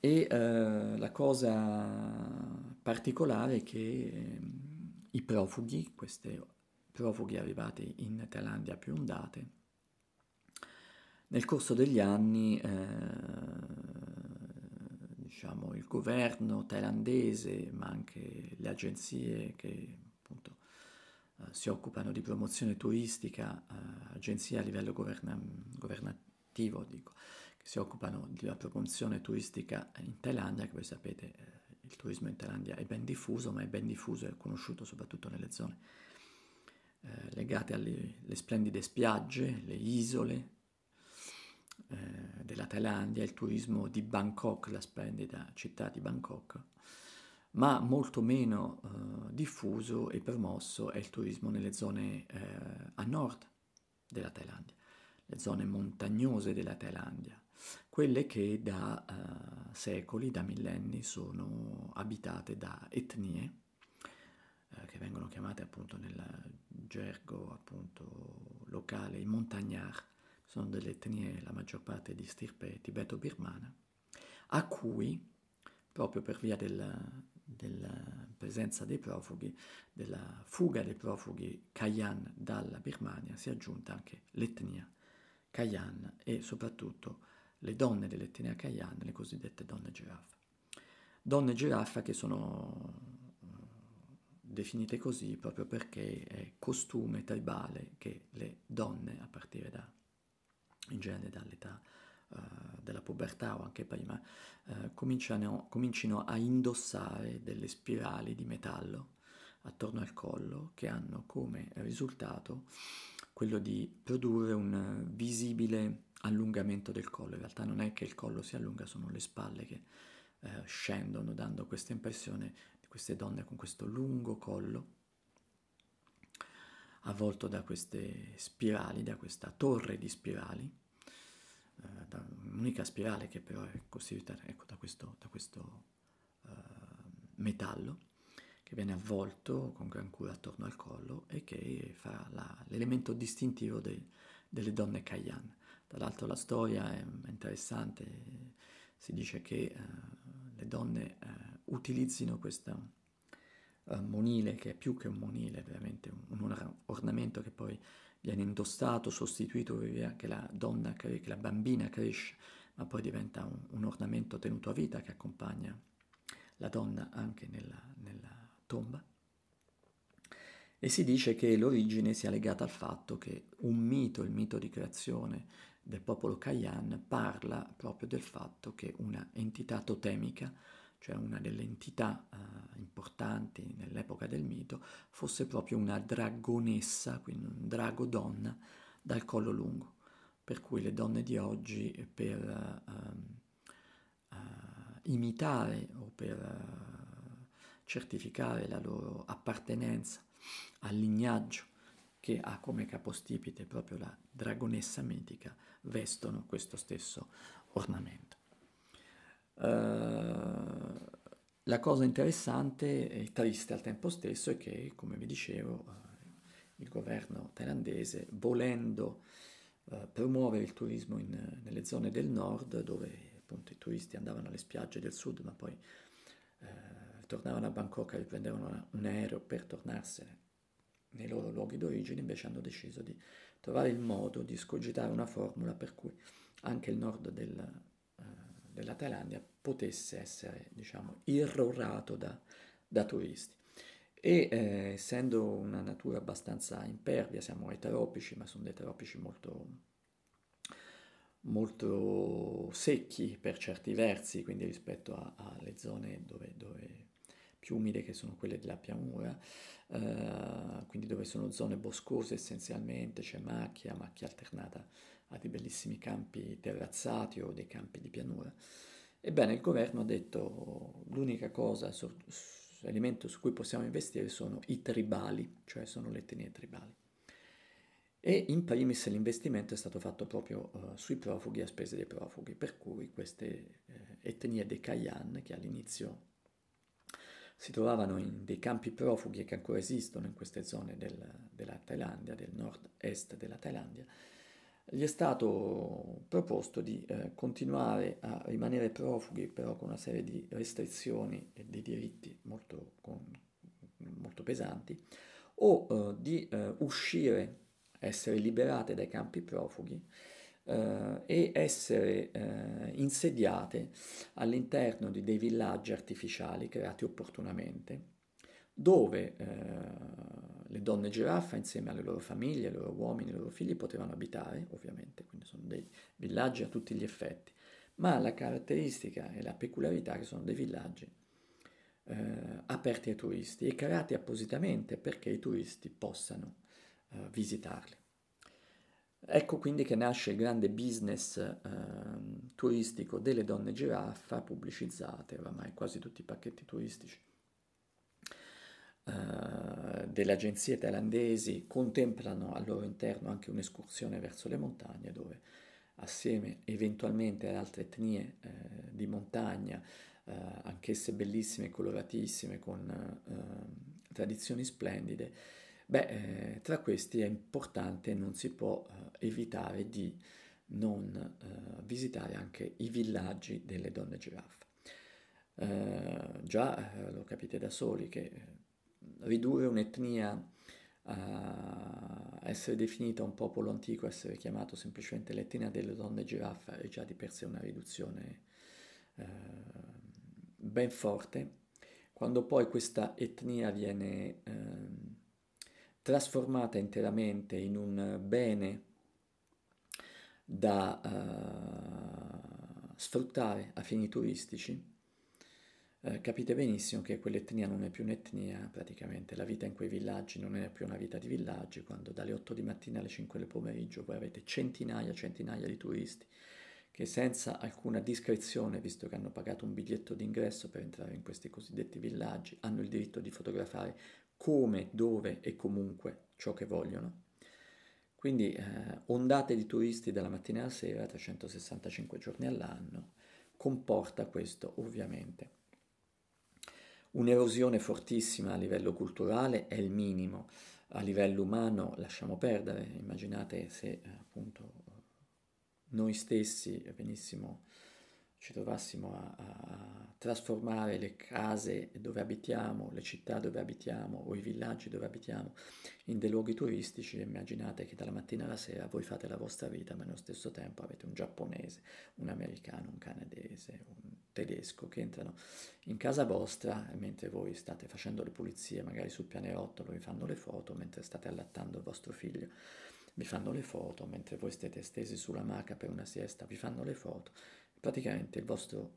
E eh, la cosa particolare è che eh, i profughi, queste profughi arrivate in Thailandia più ondate, nel corso degli anni eh, diciamo, il governo thailandese, ma anche le agenzie che appunto, eh, si occupano di promozione turistica, eh, agenzie a livello governa governativo, dico, che si occupano della promozione turistica in Thailandia, che voi sapete eh, il turismo in Thailandia è ben diffuso, ma è ben diffuso e conosciuto soprattutto nelle zone eh, legate alle splendide spiagge, le isole, eh, della Thailandia, il turismo di Bangkok, la splendida città di Bangkok, ma molto meno eh, diffuso e promosso è il turismo nelle zone eh, a nord della Thailandia, le zone montagnose della Thailandia, quelle che da eh, secoli, da millenni sono abitate da etnie eh, che vengono chiamate appunto nel gergo appunto locale i montagnard sono delle etnie, la maggior parte di stirpe tibeto-birmana, a cui, proprio per via della, della presenza dei profughi, della fuga dei profughi Kayan dalla Birmania, si è aggiunta anche l'etnia Kayan e soprattutto le donne dell'etnia Kayan, le cosiddette donne giraffa. Donne giraffa che sono eh, definite così proprio perché è costume tribale che le donne, a partire da in genere dall'età uh, della pubertà o anche prima, uh, cominciano, comincino a indossare delle spirali di metallo attorno al collo che hanno come risultato quello di produrre un visibile allungamento del collo. In realtà non è che il collo si allunga, sono le spalle che eh, scendono dando questa impressione di queste donne con questo lungo collo avvolto da queste spirali, da questa torre di spirali, eh, da un'unica spirale che però è costituita ecco, da questo, da questo eh, metallo che viene avvolto con gran cura attorno al collo e che fa l'elemento distintivo dei, delle donne Kayan. Tra l'altro la storia è interessante, si dice che eh, le donne eh, utilizzino questa uh, monile, che è più che un monile, è veramente un, un ornamento che poi viene indossato, sostituito via che la donna, che la bambina cresce, ma poi diventa un, un ornamento tenuto a vita che accompagna la donna anche nella, nella tomba. E si dice che l'origine sia legata al fatto che un mito, il mito di creazione del popolo Kayan, parla proprio del fatto che una entità totemica cioè una delle entità eh, importanti nell'epoca del mito, fosse proprio una dragonessa, quindi un drago donna dal collo lungo, per cui le donne di oggi per eh, eh, imitare o per eh, certificare la loro appartenenza al lignaggio che ha come capostipite proprio la dragonessa mitica, vestono questo stesso ornamento. Eh, la cosa interessante e triste al tempo stesso è che, come vi dicevo, eh, il governo thailandese, volendo uh, promuovere il turismo in, nelle zone del nord, dove appunto i turisti andavano alle spiagge del sud, ma poi uh, tornavano a Bangkok e prendevano un aereo per tornarsene nei loro luoghi d'origine, invece hanno deciso di trovare il modo di scogitare una formula per cui anche il nord del, della Thailandia potesse essere diciamo, irrorato da, da turisti. E eh, essendo una natura abbastanza impervia, siamo ai tropici, ma sono dei tropici molto, molto secchi per certi versi, quindi rispetto alle zone dove, dove più umide che sono quelle della pianura, eh, quindi dove sono zone boscose essenzialmente, c'è macchia, macchia alternata a dei bellissimi campi terrazzati o dei campi di pianura. Ebbene, il governo ha detto l'unica cosa, l'elemento su cui possiamo investire sono i tribali, cioè sono le etnie tribali. E in primis l'investimento è stato fatto proprio uh, sui profughi a spese dei profughi, per cui queste uh, etnie dei Kayan che all'inizio si trovavano in dei campi profughi che ancora esistono in queste zone del, della Thailandia, del nord-est della Thailandia, gli è stato proposto di eh, continuare a rimanere profughi però con una serie di restrizioni e dei diritti molto, con, molto pesanti o eh, di eh, uscire, essere liberate dai campi profughi eh, e essere eh, insediate all'interno di dei villaggi artificiali creati opportunamente dove eh, le donne giraffa insieme alle loro famiglie, ai loro uomini, ai loro figli potevano abitare, ovviamente, quindi sono dei villaggi a tutti gli effetti, ma la caratteristica e la peculiarità che sono dei villaggi eh, aperti ai turisti e creati appositamente perché i turisti possano eh, visitarli. Ecco quindi che nasce il grande business eh, turistico delle donne giraffa pubblicizzate, oramai quasi tutti i pacchetti turistici eh, delle agenzie thailandesi contemplano al loro interno anche un'escursione verso le montagne dove assieme eventualmente ad altre etnie eh, di montagna, eh, anch'esse bellissime, coloratissime, con eh, tradizioni splendide, beh, eh, tra questi è importante, non si può eh, evitare di non visitare anche i villaggi delle donne giraffe. già lo capite da soli che ridurre un'etnia a essere definita un popolo antico, essere chiamato semplicemente l'etnia delle donne giraffa è già di per sé una riduzione eh, ben forte. Quando poi questa etnia viene eh, trasformata interamente in un bene da eh, sfruttare a fini turistici, eh, capite benissimo che quell'etnia non è più un'etnia, praticamente la vita in quei villaggi non è più una vita di villaggi, quando dalle 8 di mattina alle 5 del pomeriggio voi avete centinaia e centinaia di turisti che senza alcuna discrezione, visto che hanno pagato un biglietto d'ingresso per entrare in questi cosiddetti villaggi, hanno il diritto di fotografare come, dove e comunque ciò che vogliono. Quindi eh, ondate di turisti dalla mattina alla sera, 365 giorni all'anno, comporta questo ovviamente Un'erosione fortissima a livello culturale è il minimo, a livello umano lasciamo perdere, immaginate se appunto noi stessi venissimo ci trovassimo a, a, trasformare le case dove abitiamo, le città dove abitiamo o i villaggi dove abitiamo in dei luoghi turistici, immaginate che dalla mattina alla sera voi fate la vostra vita, ma nello stesso tempo avete un giapponese, un americano, un canadese, un tedesco che entrano in casa vostra mentre voi state facendo le pulizie, magari sul pianerottolo vi fanno le foto, mentre state allattando il vostro figlio vi fanno le foto, mentre voi state stesi sulla maca per una siesta vi fanno le foto praticamente il vostro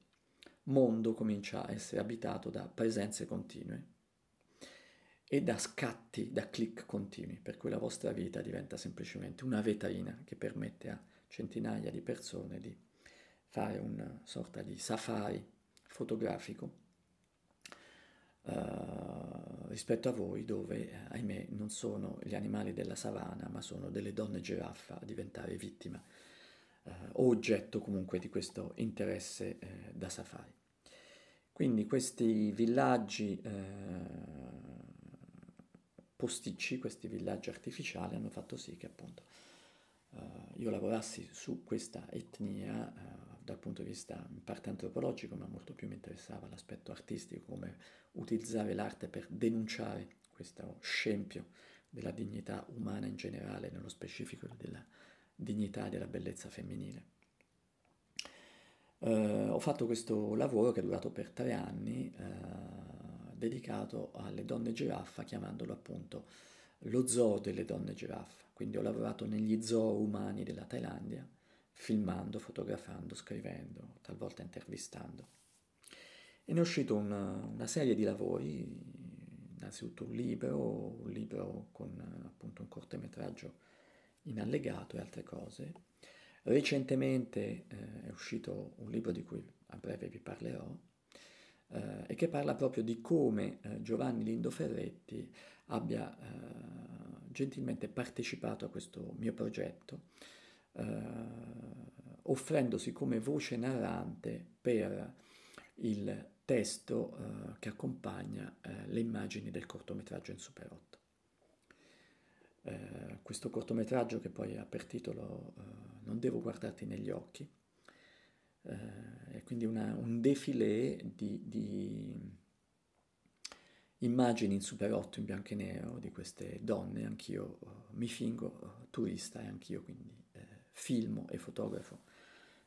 mondo comincia a essere abitato da presenze continue e da scatti, da click continui, per cui la vostra vita diventa semplicemente una vetrina che permette a centinaia di persone di fare una sorta di safari fotografico Uh, rispetto a voi dove, eh, ahimè, non sono gli animali della savana, ma sono delle donne giraffa a diventare vittima eh, o oggetto comunque di questo interesse eh, da safari. Quindi questi villaggi eh, posticci, questi villaggi artificiali hanno fatto sì che appunto eh, io lavorassi su questa etnia eh, dal punto di vista in parte antropologico, ma molto più mi interessava l'aspetto artistico, come utilizzare l'arte per denunciare questo scempio della dignità umana in generale, nello specifico della dignità e della bellezza femminile. Eh, ho fatto questo lavoro che è durato per tre anni, eh, dedicato alle donne giraffa, chiamandolo appunto lo zoo delle donne giraffa. Quindi ho lavorato negli zoo umani della Thailandia, filmando, fotografando, scrivendo, talvolta intervistando. E ne è uscito una, una serie di lavori, innanzitutto un libro, un libro con appunto un cortometraggio in allegato e altre cose. Recentemente eh, è uscito un libro di cui a breve vi parlerò eh, e che parla proprio di come eh, Giovanni Lindo Ferretti abbia eh, gentilmente partecipato a questo mio progetto, eh, offrendosi come voce narrante per il testo eh, che accompagna le immagini del cortometraggio in Super 8. Eh, questo cortometraggio che poi ha per titolo eh, Non devo guardarti negli occhi, eh, è quindi una, un defilé di, di, immagini in super 8 in bianco e nero di queste donne, anch'io eh, mi fingo eh, turista e anch'io quindi filmo e fotografo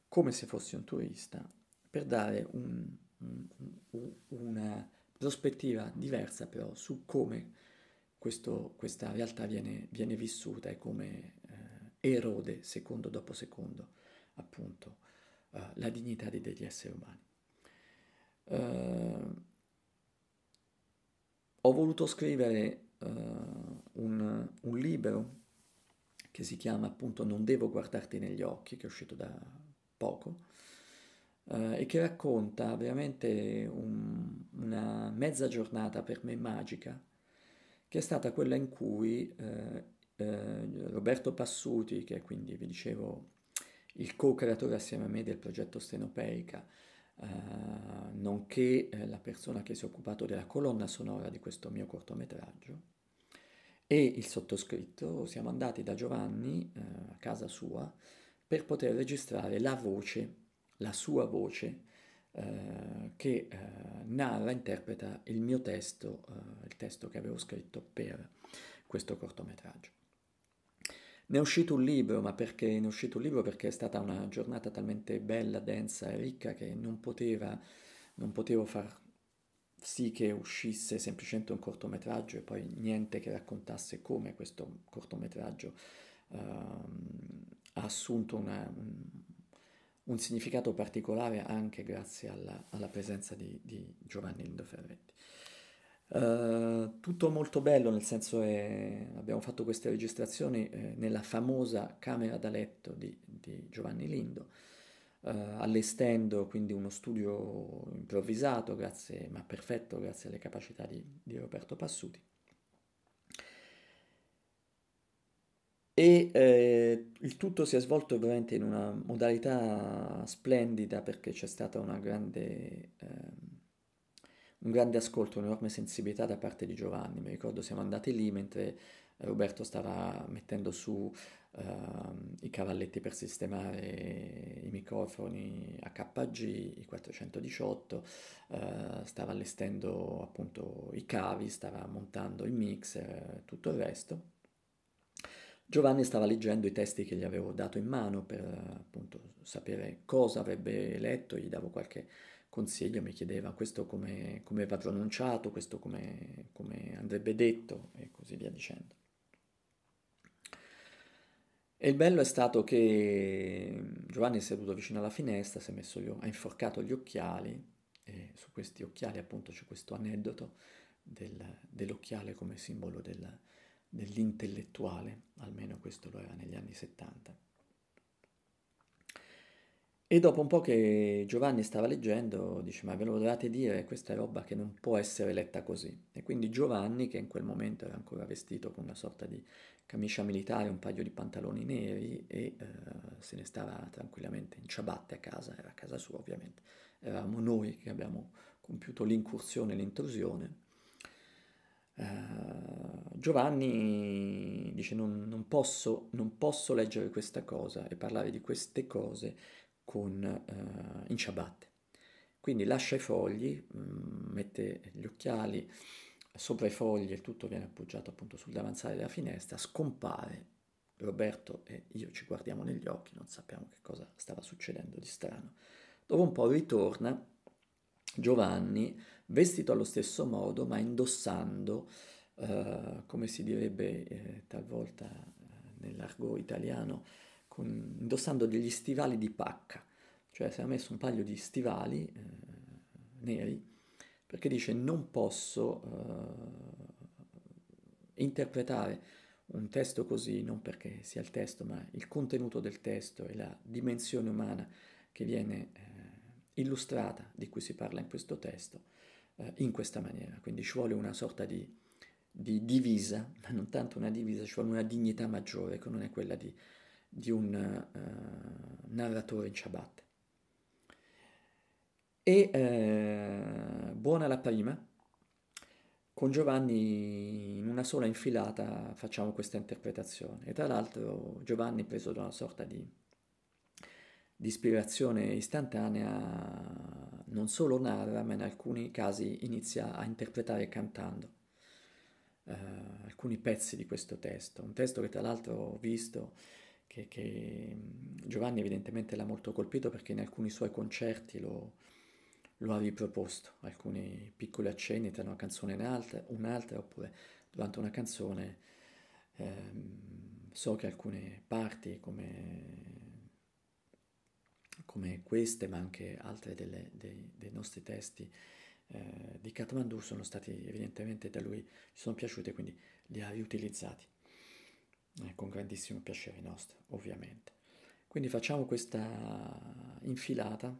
come se fossi un turista per dare un, un, un, una prospettiva diversa però su come questo, questa realtà viene, viene vissuta e come eh, erode secondo dopo secondo appunto eh, la dignità di degli esseri umani. Eh, ho voluto scrivere eh, un, un, libro che si chiama appunto Non devo guardarti negli occhi, che è uscito da poco, Uh, e che racconta veramente un, una mezza giornata per me magica che è stata quella in cui eh, eh, Roberto Passuti, che è quindi vi dicevo il co-creatore assieme a me del progetto Stenopeica, eh, nonché eh, la persona che si è occupato della colonna sonora di questo mio cortometraggio, e il sottoscritto siamo andati da Giovanni eh, a casa sua per poter registrare la voce, la sua voce, eh, che eh, narra, interpreta il mio testo, eh, il testo che avevo scritto per questo cortometraggio. Ne è uscito un libro, ma perché ne è uscito un libro? Perché è stata una giornata talmente bella, densa e ricca che non, poteva, non potevo far sì che uscisse semplicemente un cortometraggio e poi niente che raccontasse come questo cortometraggio ehm, ha assunto una, un significato particolare anche grazie alla, alla presenza di, di Giovanni Lindo Ferretti. Uh, tutto molto bello, nel senso che abbiamo fatto queste registrazioni eh, nella famosa camera da letto di, di Giovanni Lindo, uh, allestendo quindi uno studio improvvisato, grazie, ma perfetto, grazie alle capacità di, di Roberto Passuti. e eh, il tutto si è svolto veramente in una modalità splendida perché c'è stato eh, un grande ascolto, un'enorme sensibilità da parte di Giovanni. Mi ricordo siamo andati lì mentre Roberto stava mettendo su eh, i cavalletti per sistemare i microfoni AKG, i 418, eh, stava allestendo appunto i cavi, stava montando i mixer, tutto il resto. Giovanni stava leggendo i testi che gli avevo dato in mano per appunto sapere cosa avrebbe letto, gli davo qualche consiglio, mi chiedeva questo come, come va pronunciato, questo come, come andrebbe detto e così via dicendo. E il bello è stato che Giovanni è seduto vicino alla finestra, si è messo gli, ha inforcato gli occhiali e su questi occhiali appunto c'è questo aneddoto del, dell'occhiale come simbolo del, dell'intellettuale, almeno questo lo era negli anni 70. E dopo un po' che Giovanni stava leggendo, dice ma ve lo dovete dire, questa è roba che non può essere letta così. E quindi Giovanni, che in quel momento era ancora vestito con una sorta di camicia militare, un paio di pantaloni neri e eh, se ne stava tranquillamente in ciabatte a casa, era a casa sua ovviamente, eravamo noi che abbiamo compiuto l'incursione, l'intrusione, eh, Giovanni dice non, non, posso, non, posso, leggere questa cosa e parlare di queste cose con, uh, in ciabatte. Quindi lascia i fogli, mm, mette gli occhiali sopra i fogli e tutto viene appoggiato appunto sul davanzale della finestra, scompare. Roberto e io ci guardiamo negli occhi, non sappiamo che cosa stava succedendo di strano. Dopo un po' ritorna Giovanni vestito allo stesso modo ma indossando, eh, come si direbbe eh, talvolta eh, nell'argo italiano, con, indossando degli stivali di pacca, cioè si è messo un paio di stivali eh, neri perché dice non posso eh, interpretare un testo così non perché sia il testo, ma il contenuto del testo e la dimensione umana che viene eh, illustrata, di cui si parla in questo testo, eh, in questa maniera. Quindi ci vuole una sorta di, di, divisa, ma non tanto una divisa, ci vuole una dignità maggiore che non è quella di, di un uh, narratore in ciabatte. E uh, buona la prima, con Giovanni in una sola infilata facciamo questa interpretazione. E tra l'altro Giovanni è preso da una sorta di di ispirazione istantanea non solo narra, ma in alcuni casi inizia a interpretare cantando eh, alcuni pezzi di questo testo. Un testo che tra l'altro ho visto che, che Giovanni evidentemente l'ha molto colpito perché in alcuni suoi concerti lo, lo ha riproposto, alcuni piccoli accenni tra una canzone e un'altra, un'altra oppure durante una canzone eh, so che alcune parti come come queste, ma anche altre delle, dei, dei, nostri testi eh, di Kathmandu, sono stati evidentemente da lui, ci sono piaciute, quindi li ha riutilizzati eh, con grandissimo piacere nostro, ovviamente. Quindi facciamo questa infilata,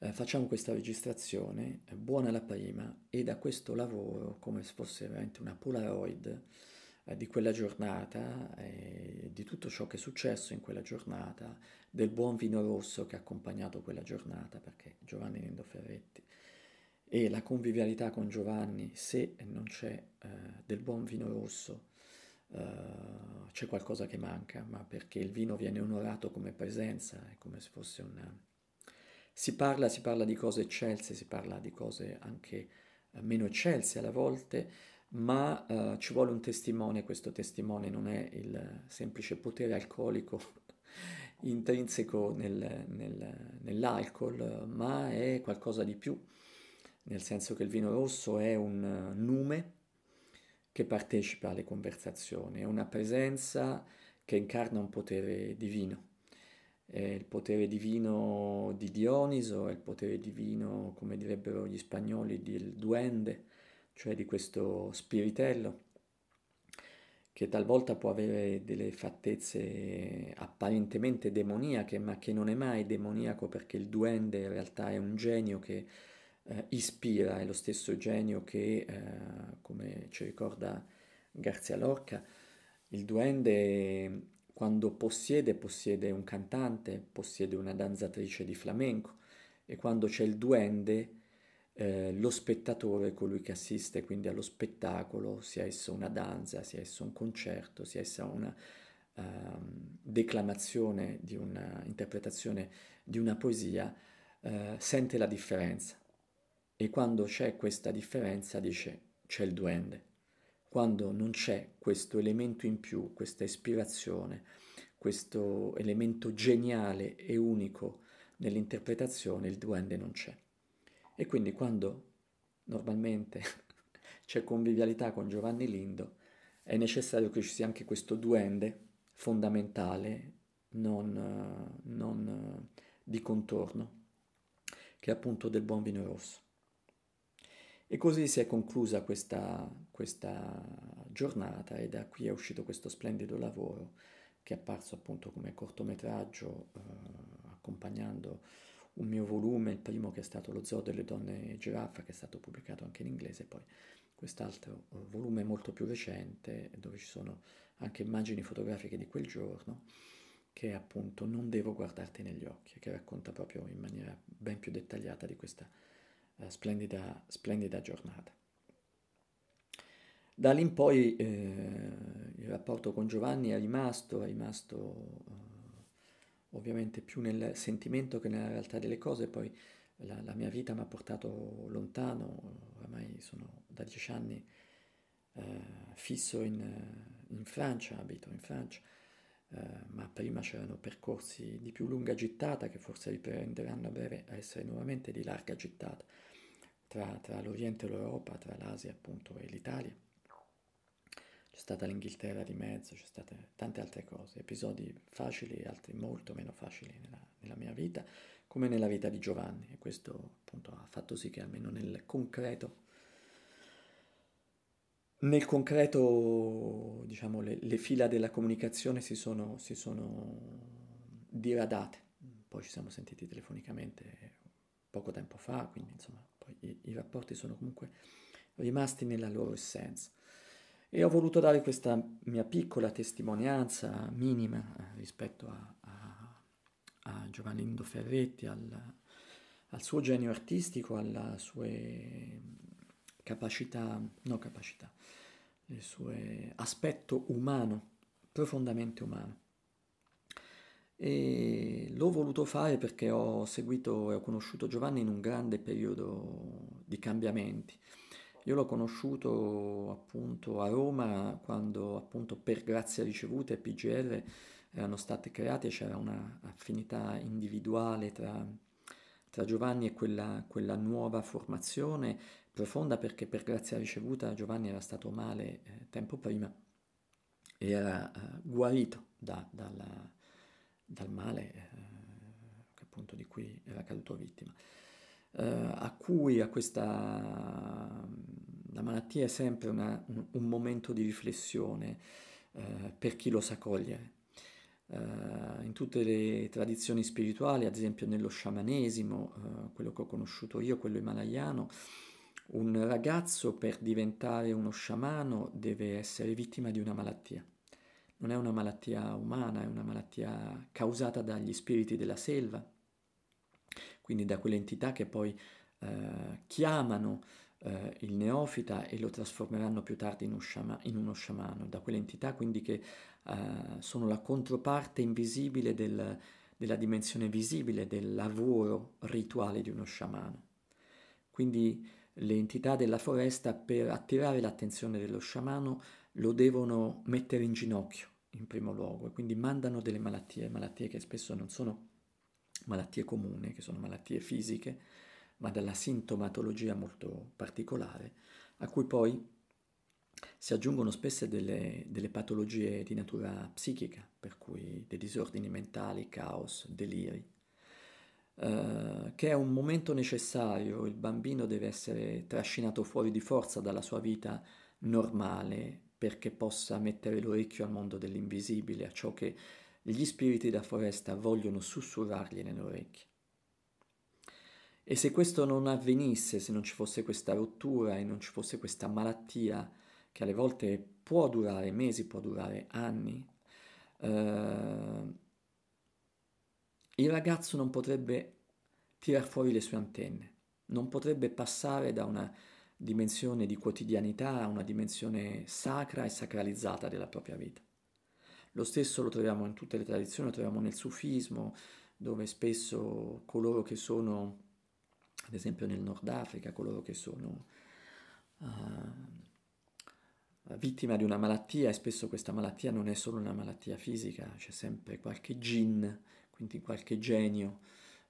eh, facciamo questa registrazione, eh, buona la prima, e da questo lavoro, come se fosse veramente una Polaroid, eh, di quella giornata, eh, di tutto ciò che è successo in quella giornata, del buon vino rosso che ha accompagnato quella giornata, perché Giovanni Nindo Ferretti e la convivialità con Giovanni, se non c'è eh, del buon vino rosso, eh, c'è qualcosa che manca, ma perché il vino viene onorato come presenza, è come se fosse un... Si parla, si parla di cose eccelse, si parla di cose anche eh, meno eccelse alle volte, ma eh, ci vuole un testimone, questo testimone non è il semplice potere alcolico intrinseco nel, nel, nell'alcol, ma è qualcosa di più, nel senso che il vino rosso è un eh, nume che partecipa alle conversazioni, è una presenza che incarna un potere divino. È il potere divino di Dioniso, è il potere divino, come direbbero gli spagnoli, del duende, cioè di questo spiritello che talvolta può avere delle fattezze apparentemente demoniache, ma che non è mai demoniaco perché il duende in realtà è un genio che eh, ispira, è lo stesso genio che, eh, come ci ricorda Garzia Lorca, il duende quando possiede, possiede un cantante, possiede una danzatrice di flamenco e quando c'è il duende eh, lo spettatore è colui che assiste quindi allo spettacolo, sia esso una danza, sia esso un concerto, sia esso una uh, declamazione di un'interpretazione di una poesia, uh, sente la differenza. E quando c'è questa differenza dice c'è il duende. Quando non c'è questo elemento in più, questa ispirazione, questo elemento geniale e unico nell'interpretazione, il duende non c'è. E quindi quando normalmente c'è convivialità con Giovanni Lindo, è necessario che ci sia anche questo duende fondamentale, non, non eh, di contorno, che è appunto del buon vino rosso. E così si è conclusa questa, questa giornata e da qui è uscito questo splendido lavoro che è apparso appunto come cortometraggio eh, accompagnando un mio volume, il primo che è stato Lo zoo delle donne e giraffa, che è stato pubblicato anche in inglese, poi quest'altro volume molto più recente, dove ci sono anche immagini fotografiche di quel giorno, che è appunto Non devo guardarti negli occhi, che racconta proprio in maniera ben più dettagliata di questa eh, splendida, splendida giornata. Da lì in poi eh, il rapporto con Giovanni è rimasto, è rimasto eh, ovviamente più nel sentimento che nella realtà delle cose, poi la, la mia vita mi ha portato lontano, ormai sono da dieci anni eh, fisso in, in, Francia, abito in Francia, eh, ma prima c'erano percorsi di più lunga gittata che forse riprenderanno a breve a essere nuovamente di larga gittata tra, tra l'Oriente e l'Europa, tra l'Asia appunto e l'Italia c'è stata l'Inghilterra di mezzo, c'è state tante altre cose, episodi facili e altri molto meno facili nella, nella, mia vita, come nella vita di Giovanni, e questo appunto ha fatto sì che almeno nel concreto, nel concreto diciamo, le, le fila della comunicazione si sono, si sono diradate, poi ci siamo sentiti telefonicamente poco tempo fa, quindi insomma, poi i, i rapporti sono comunque rimasti nella loro essenza. E ho voluto dare questa mia piccola testimonianza minima eh, rispetto a, a, a Giovannindo Ferretti, al, al, suo genio artistico, alle sue capacità, no capacità, il suo aspetto umano, profondamente umano. E l'ho voluto fare perché ho seguito e ho conosciuto Giovanni in un grande periodo di cambiamenti io l'ho conosciuto appunto a Roma quando appunto per grazia ricevuta e PGR erano state create, c'era una affinità individuale tra, tra Giovanni e quella, quella, nuova formazione, profonda perché per grazia ricevuta Giovanni era stato male eh, tempo prima e era eh, guarito da, dalla, dal male eh, appunto di cui era caduto vittima eh, a cui a questa la malattia è sempre una, un, un, momento di riflessione eh, per chi lo sa cogliere. Uh, in tutte le tradizioni spirituali, ad esempio nello sciamanesimo, uh, quello che ho conosciuto io, quello himalayano, un ragazzo per diventare uno sciamano deve essere vittima di una malattia. Non è una malattia umana, è una malattia causata dagli spiriti della selva quindi da quelle entità che poi eh, chiamano eh, il neofita e lo trasformeranno più tardi in, un sciama, in uno sciamano, da quelle entità quindi che eh, sono la controparte invisibile del, della dimensione visibile del lavoro rituale di uno sciamano. Quindi le entità della foresta per attirare l'attenzione dello sciamano lo devono mettere in ginocchio in primo luogo e quindi mandano delle malattie, malattie che spesso non sono malattie comune, che sono malattie fisiche, ma dalla sintomatologia molto particolare, a cui poi si aggiungono spesso delle, delle, patologie di natura psichica, per cui dei disordini mentali, caos, deliri, eh, che è un momento necessario, il bambino deve essere trascinato fuori di forza dalla sua vita normale perché possa mettere l'orecchio al mondo dell'invisibile, a ciò che gli spiriti da foresta vogliono sussurrargli nelle orecchie. E se questo non avvenisse, se non ci fosse questa rottura e non ci fosse questa malattia, che alle volte può durare mesi, può durare anni, eh, il ragazzo non potrebbe tirar fuori le sue antenne, non potrebbe passare da una dimensione di quotidianità a una dimensione sacra e sacralizzata della propria vita. Lo stesso lo troviamo in tutte le tradizioni, lo troviamo nel sufismo, dove spesso coloro che sono, ad esempio nel Nord Africa, coloro che sono uh, eh, vittima di una malattia, e spesso questa malattia non è solo una malattia fisica, c'è sempre qualche gin, quindi qualche genio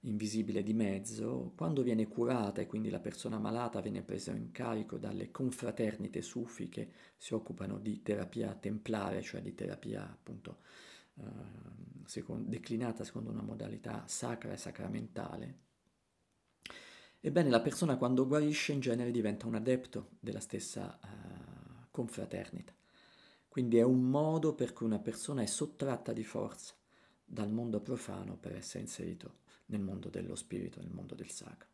invisibile di mezzo, quando viene curata e quindi la persona malata viene presa in carico dalle confraternite sufi che si occupano di terapia templare, cioè di terapia appunto eh, secondo, declinata secondo una modalità sacra e sacramentale, ebbene la persona quando guarisce in genere diventa un adepto della stessa eh, confraternita. Quindi è un modo per cui una persona è sottratta di forza dal mondo profano per essere inserito nel mondo dello spirito, nel mondo del sacro.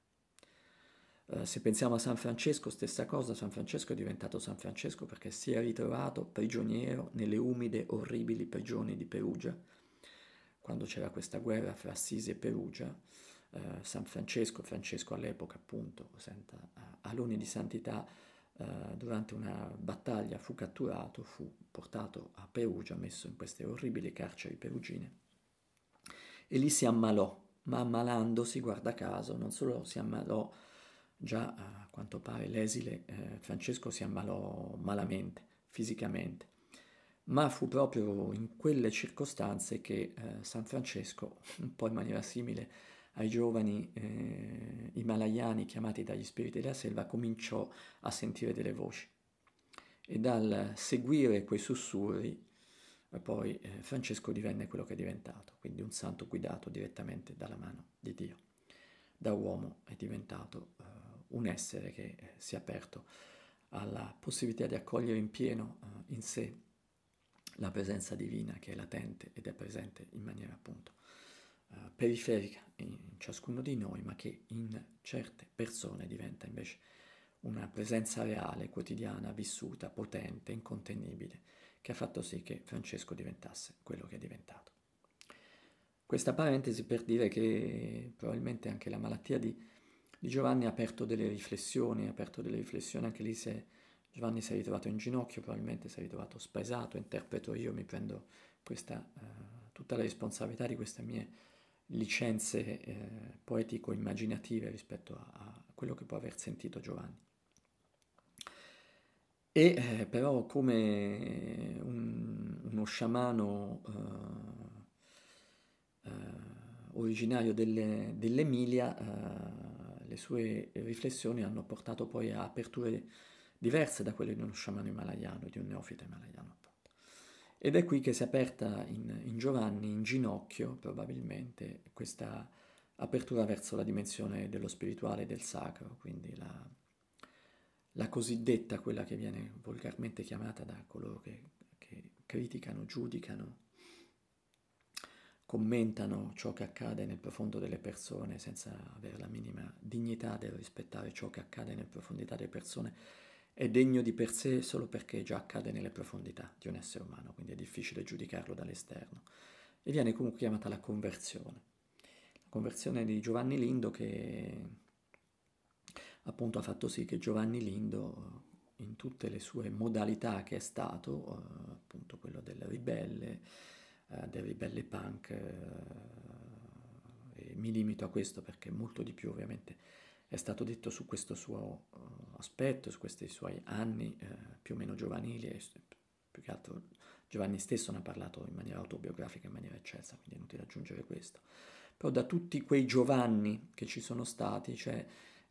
Eh, se pensiamo a San Francesco, stessa cosa, San Francesco è diventato San Francesco perché si è ritrovato prigioniero nelle umide, orribili prigioni di Perugia, quando c'era questa guerra fra Assisi e Perugia, eh, San Francesco, Francesco all'epoca appunto, senta, eh, aloni di santità, Uh, durante una battaglia fu catturato, fu portato a Perugia, messo in queste orribili carceri perugine e lì si ammalò ma ammalandosi, guarda caso, non solo si ammalò, già a quanto pare l'esile eh, Francesco si ammalò malamente, fisicamente, ma fu proprio in quelle circostanze che eh, San Francesco, un po' in maniera simile ai giovani eh, himalayani chiamati dagli spiriti della selva, cominciò a sentire delle voci e dal seguire quei sussurri ma poi eh, Francesco divenne quello che è diventato, quindi un santo guidato direttamente dalla mano di Dio. Da uomo è diventato eh, un essere che eh, si è aperto alla possibilità di accogliere in pieno eh, in sé la presenza divina che è latente ed è presente in maniera appunto eh, periferica in ciascuno di noi, ma che in certe persone diventa invece una presenza reale, quotidiana, vissuta, potente, incontenibile che ha fatto sì che Francesco diventasse quello che è diventato. Questa parentesi per dire che probabilmente anche la malattia di, di Giovanni ha aperto delle riflessioni, ha aperto delle riflessioni anche lì se Giovanni si è ritrovato in ginocchio, probabilmente si è ritrovato spesato, interpreto io, mi prendo questa, eh, tutta la responsabilità di queste mie licenze eh, poetico-immaginative rispetto a, a quello che può aver sentito Giovanni. E eh, però come un, uno sciamano eh, eh, originario delle, dell'Emilia, eh, le sue riflessioni hanno portato poi a aperture diverse da quelle di uno sciamano himalayano, di un neofita himalayano. Ed è qui che si è aperta in, in Giovanni, in ginocchio probabilmente, questa apertura verso la dimensione dello spirituale e del sacro, quindi la la cosiddetta, quella che viene volgarmente chiamata da coloro che, che criticano, giudicano, commentano ciò che accade nel profondo delle persone senza avere la minima dignità del rispettare ciò che accade nelle profondità delle persone, è degno di per sé solo perché già accade nelle profondità di un essere umano, quindi è difficile giudicarlo dall'esterno. E viene comunque chiamata la conversione. La conversione di Giovanni Lindo che appunto ha fatto sì che Giovanni Lindo in tutte le sue modalità che è stato, eh, appunto quello del ribelle, eh, del ribelle punk, eh, e mi limito a questo perché molto di più ovviamente è stato detto su questo suo aspetto, su questi suoi anni più o meno giovanili, e più che altro Giovanni stesso ne ha parlato in maniera autobiografica, in maniera eccessa, quindi è inutile aggiungere questo. Però da tutti quei Giovanni che ci sono stati, cioè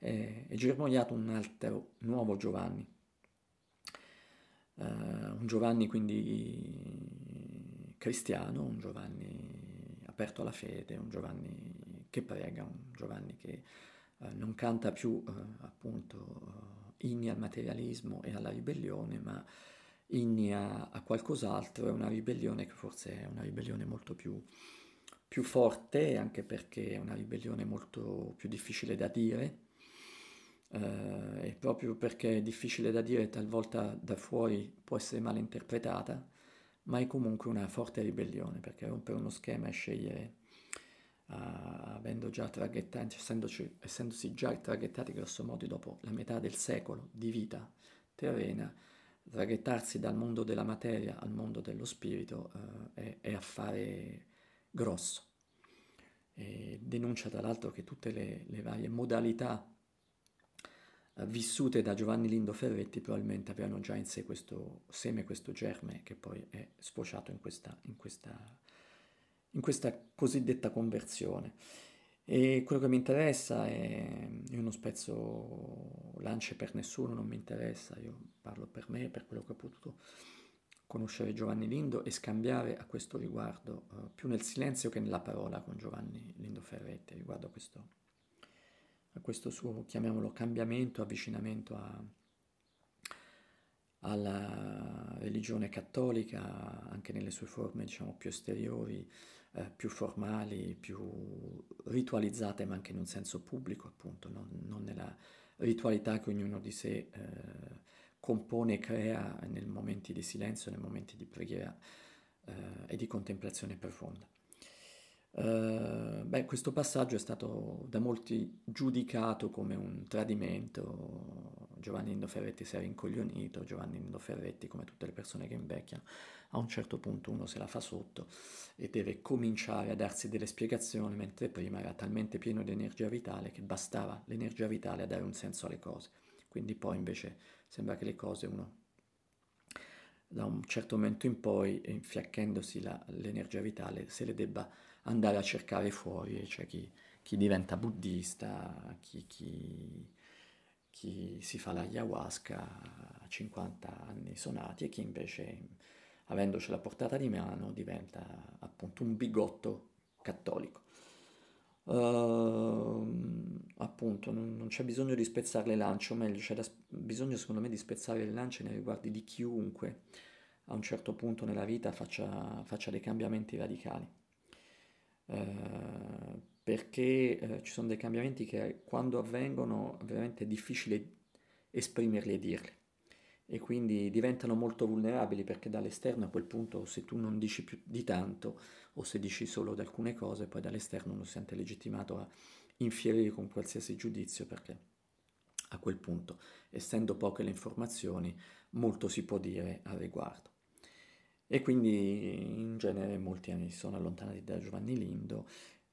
e, e germogliato un altro nuovo Giovanni. Uh, un Giovanni quindi cristiano, un Giovanni aperto alla fede, un Giovanni che prega, un Giovanni che uh, non canta più uh, appunto inni al materialismo e alla ribellione, ma inni a, a qualcos'altro, è una ribellione che forse è una ribellione molto più, più forte, anche perché è una ribellione molto più difficile da dire, eh, e proprio perché è difficile da dire talvolta da fuori può essere mal interpretata, ma è comunque una forte ribellione perché rompere uno schema e scegliere, uh, ah, avendo già traghettati, essendoci, essendosi già traghettati grossomodo dopo la metà del secolo di vita terrena, traghettarsi dal mondo della materia al mondo dello spirito uh, è, è affare grosso. E denuncia tra l'altro che tutte le, le varie modalità vissute da Giovanni Lindo Ferretti probabilmente avevano già in sé questo seme, questo germe che poi è sfociato in questa, in questa, in questa cosiddetta conversione. E quello che mi interessa è, io non spezzo lance per nessuno, non mi interessa, io parlo per me, per quello che ho potuto conoscere Giovanni Lindo e scambiare a questo riguardo, eh, più nel silenzio che nella parola con Giovanni Lindo Ferretti riguardo a questo, a questo suo, chiamiamolo, cambiamento, avvicinamento a, alla religione cattolica, anche nelle sue forme diciamo, più esteriori, eh, più formali, più ritualizzate, ma anche in un senso pubblico, appunto, non, non nella ritualità che ognuno di sé eh, compone e crea nei momenti di silenzio, nei momenti di preghiera eh, e di contemplazione profonda. Ehm, beh, questo passaggio è stato da molti giudicato come un tradimento. Giovanni Indoferretti si era incoglionito, Giovanni Indoferretti, come tutte le persone che invecchiano, a un certo punto uno se la fa sotto e deve cominciare a darsi delle spiegazioni, mentre prima era talmente pieno di energia vitale che bastava l'energia vitale a dare un senso alle cose. Quindi poi invece sembra che le cose uno da un certo momento in poi, infiacchendosi la, l'energia vitale, se le debba andare a cercare fuori, c'è cioè chi, chi, diventa buddista, chi, chi, chi si fa l'ayahuasca a 50 anni sonati e chi invece, avendocela portata di mano, diventa appunto un bigotto cattolico. Uh, appunto, non, non, c'è bisogno di spezzare le lance, o meglio, c'è da, bisogno secondo me di spezzare le lance nei riguardi di chiunque a un certo punto nella vita faccia, faccia dei cambiamenti radicali. Eh, perché eh, ci sono dei cambiamenti che eh, quando avvengono veramente è difficile esprimerli e dirli e quindi diventano molto vulnerabili perché dall'esterno a quel punto se tu non dici più di tanto o se dici solo di alcune cose poi dall'esterno uno si sente legittimato a infierire con qualsiasi giudizio perché a quel punto essendo poche le informazioni molto si può dire al riguardo e quindi in genere molti anni sono allontanati da Giovanni Lindo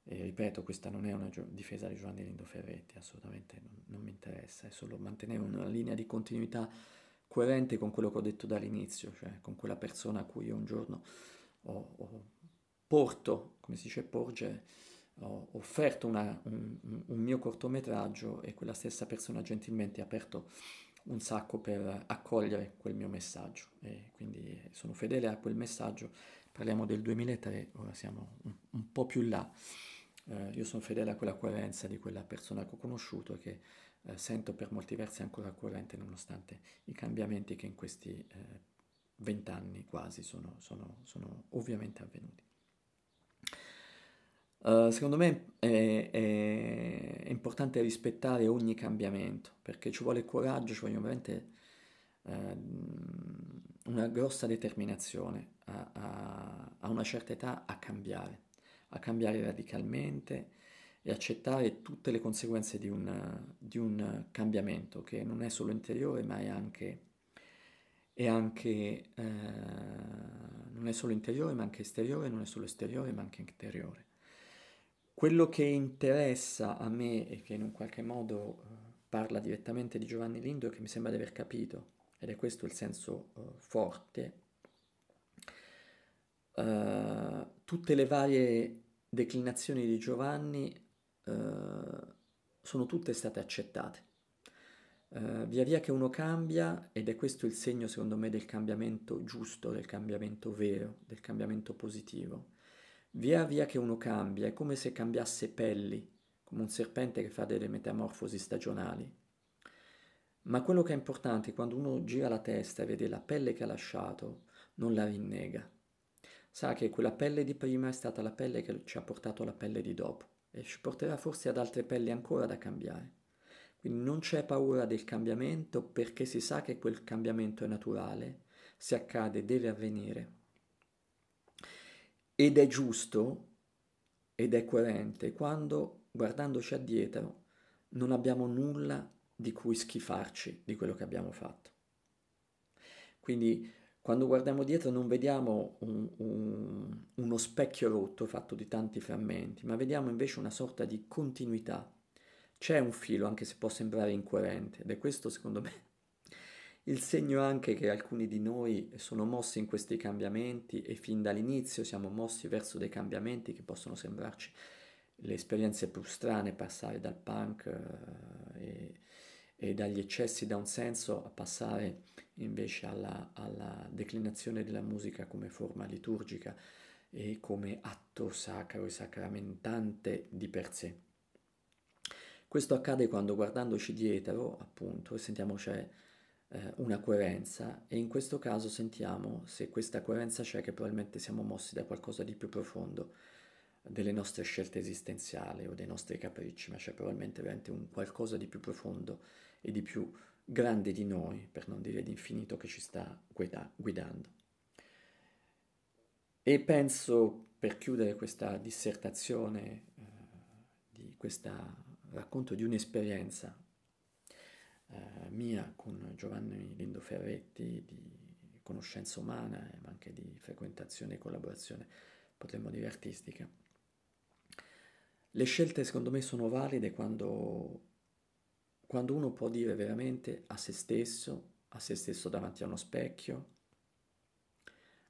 e ripeto questa non è una difesa di Giovanni Lindo Ferretti assolutamente non, non mi interessa è solo mantenere una linea di continuità coerente con quello che ho detto dall'inizio cioè con quella persona a cui io un giorno ho, ho porto come si dice porgere ho offerto una, un, un mio cortometraggio e quella stessa persona gentilmente ha aperto un sacco per accogliere quel mio messaggio e quindi sono fedele a quel messaggio parliamo del 2003 ora siamo un, un po' più là eh, io sono fedele a quella coerenza di quella persona che ho conosciuto e che eh, sento per molti versi ancora coerente nonostante i cambiamenti che in questi eh, vent'anni eh, quasi sono, sono, sono ovviamente avvenuti Uh, secondo me è, è, è, importante rispettare ogni cambiamento perché ci vuole coraggio, ci vuole veramente uh, una grossa determinazione a, a, a, una certa età a cambiare, a cambiare radicalmente e accettare tutte le conseguenze di un, di un cambiamento che non è solo interiore ma è anche, è anche uh, non è solo interiore ma anche esteriore, non è solo esteriore ma anche interiore. Quello che interessa a me e che in un qualche modo eh, parla direttamente di Giovanni Lindo e che mi sembra di aver capito, ed è questo il senso uh, forte, uh, tutte le varie declinazioni di Giovanni uh, sono tutte state accettate. via via che uno cambia, ed è questo il segno secondo me del cambiamento giusto, del cambiamento vero, del cambiamento positivo, Via via che uno cambia, è come se cambiasse pelli, come un serpente che fa delle metamorfosi stagionali. Ma quello che è importante, quando uno gira la testa e vede la pelle che ha lasciato, non la rinnega. Sa che quella pelle di prima è stata la pelle che ci ha portato alla pelle di dopo e ci porterà forse ad altre pelli ancora da cambiare. Quindi non c'è paura del cambiamento perché si sa che quel cambiamento è naturale, se accade deve avvenire. Ed è giusto ed è coerente quando, guardandoci addietro, non abbiamo nulla di cui schifarci di quello che abbiamo fatto. Quindi quando guardiamo dietro non vediamo un, un, uno specchio rotto fatto di tanti frammenti, ma vediamo invece una sorta di continuità. C'è un filo, anche se può sembrare incoerente, ed è questo secondo me il segno anche che alcuni di noi sono mossi in questi cambiamenti e fin dall'inizio siamo mossi verso dei cambiamenti che possono sembrarci le esperienze più strane, passare dal punk eh, e, e, dagli eccessi da un senso a passare invece alla, alla declinazione della musica come forma liturgica e come atto sacro e sacramentante di per sé. Questo accade quando guardandoci dietro, appunto, sentiamo cioè eh, una coerenza e in questo caso sentiamo se questa coerenza c'è che probabilmente siamo mossi da qualcosa di più profondo delle nostre scelte esistenziali o dei nostri capricci, ma c'è probabilmente veramente un qualcosa di più profondo e di più grande di noi, per non dire di infinito, che ci sta guida- guidando. E penso, per chiudere questa dissertazione, eh, di questo racconto di un'esperienza eh, mia con Giovanni Lindo Ferretti di conoscenza umana, eh, ma anche di frequentazione e collaborazione, potremmo dire artistica. Le scelte secondo me sono valide quando, quando uno può dire veramente a se stesso, a se stesso davanti a uno specchio,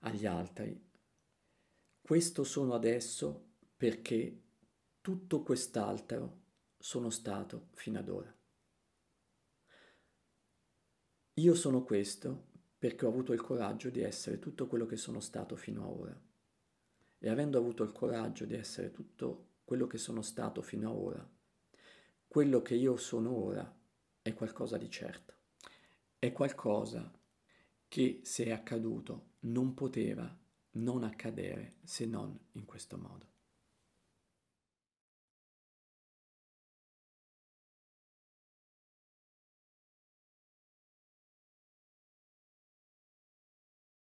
agli altri, questo sono adesso perché tutto quest'altro sono stato fino ad ora. Io sono questo perché ho avuto il coraggio di essere tutto quello che sono stato fino ad ora. E avendo avuto il coraggio di essere tutto quello che sono stato fino ad ora, quello che io sono ora è qualcosa di certo. È qualcosa che se è accaduto non poteva non accadere se non in questo modo.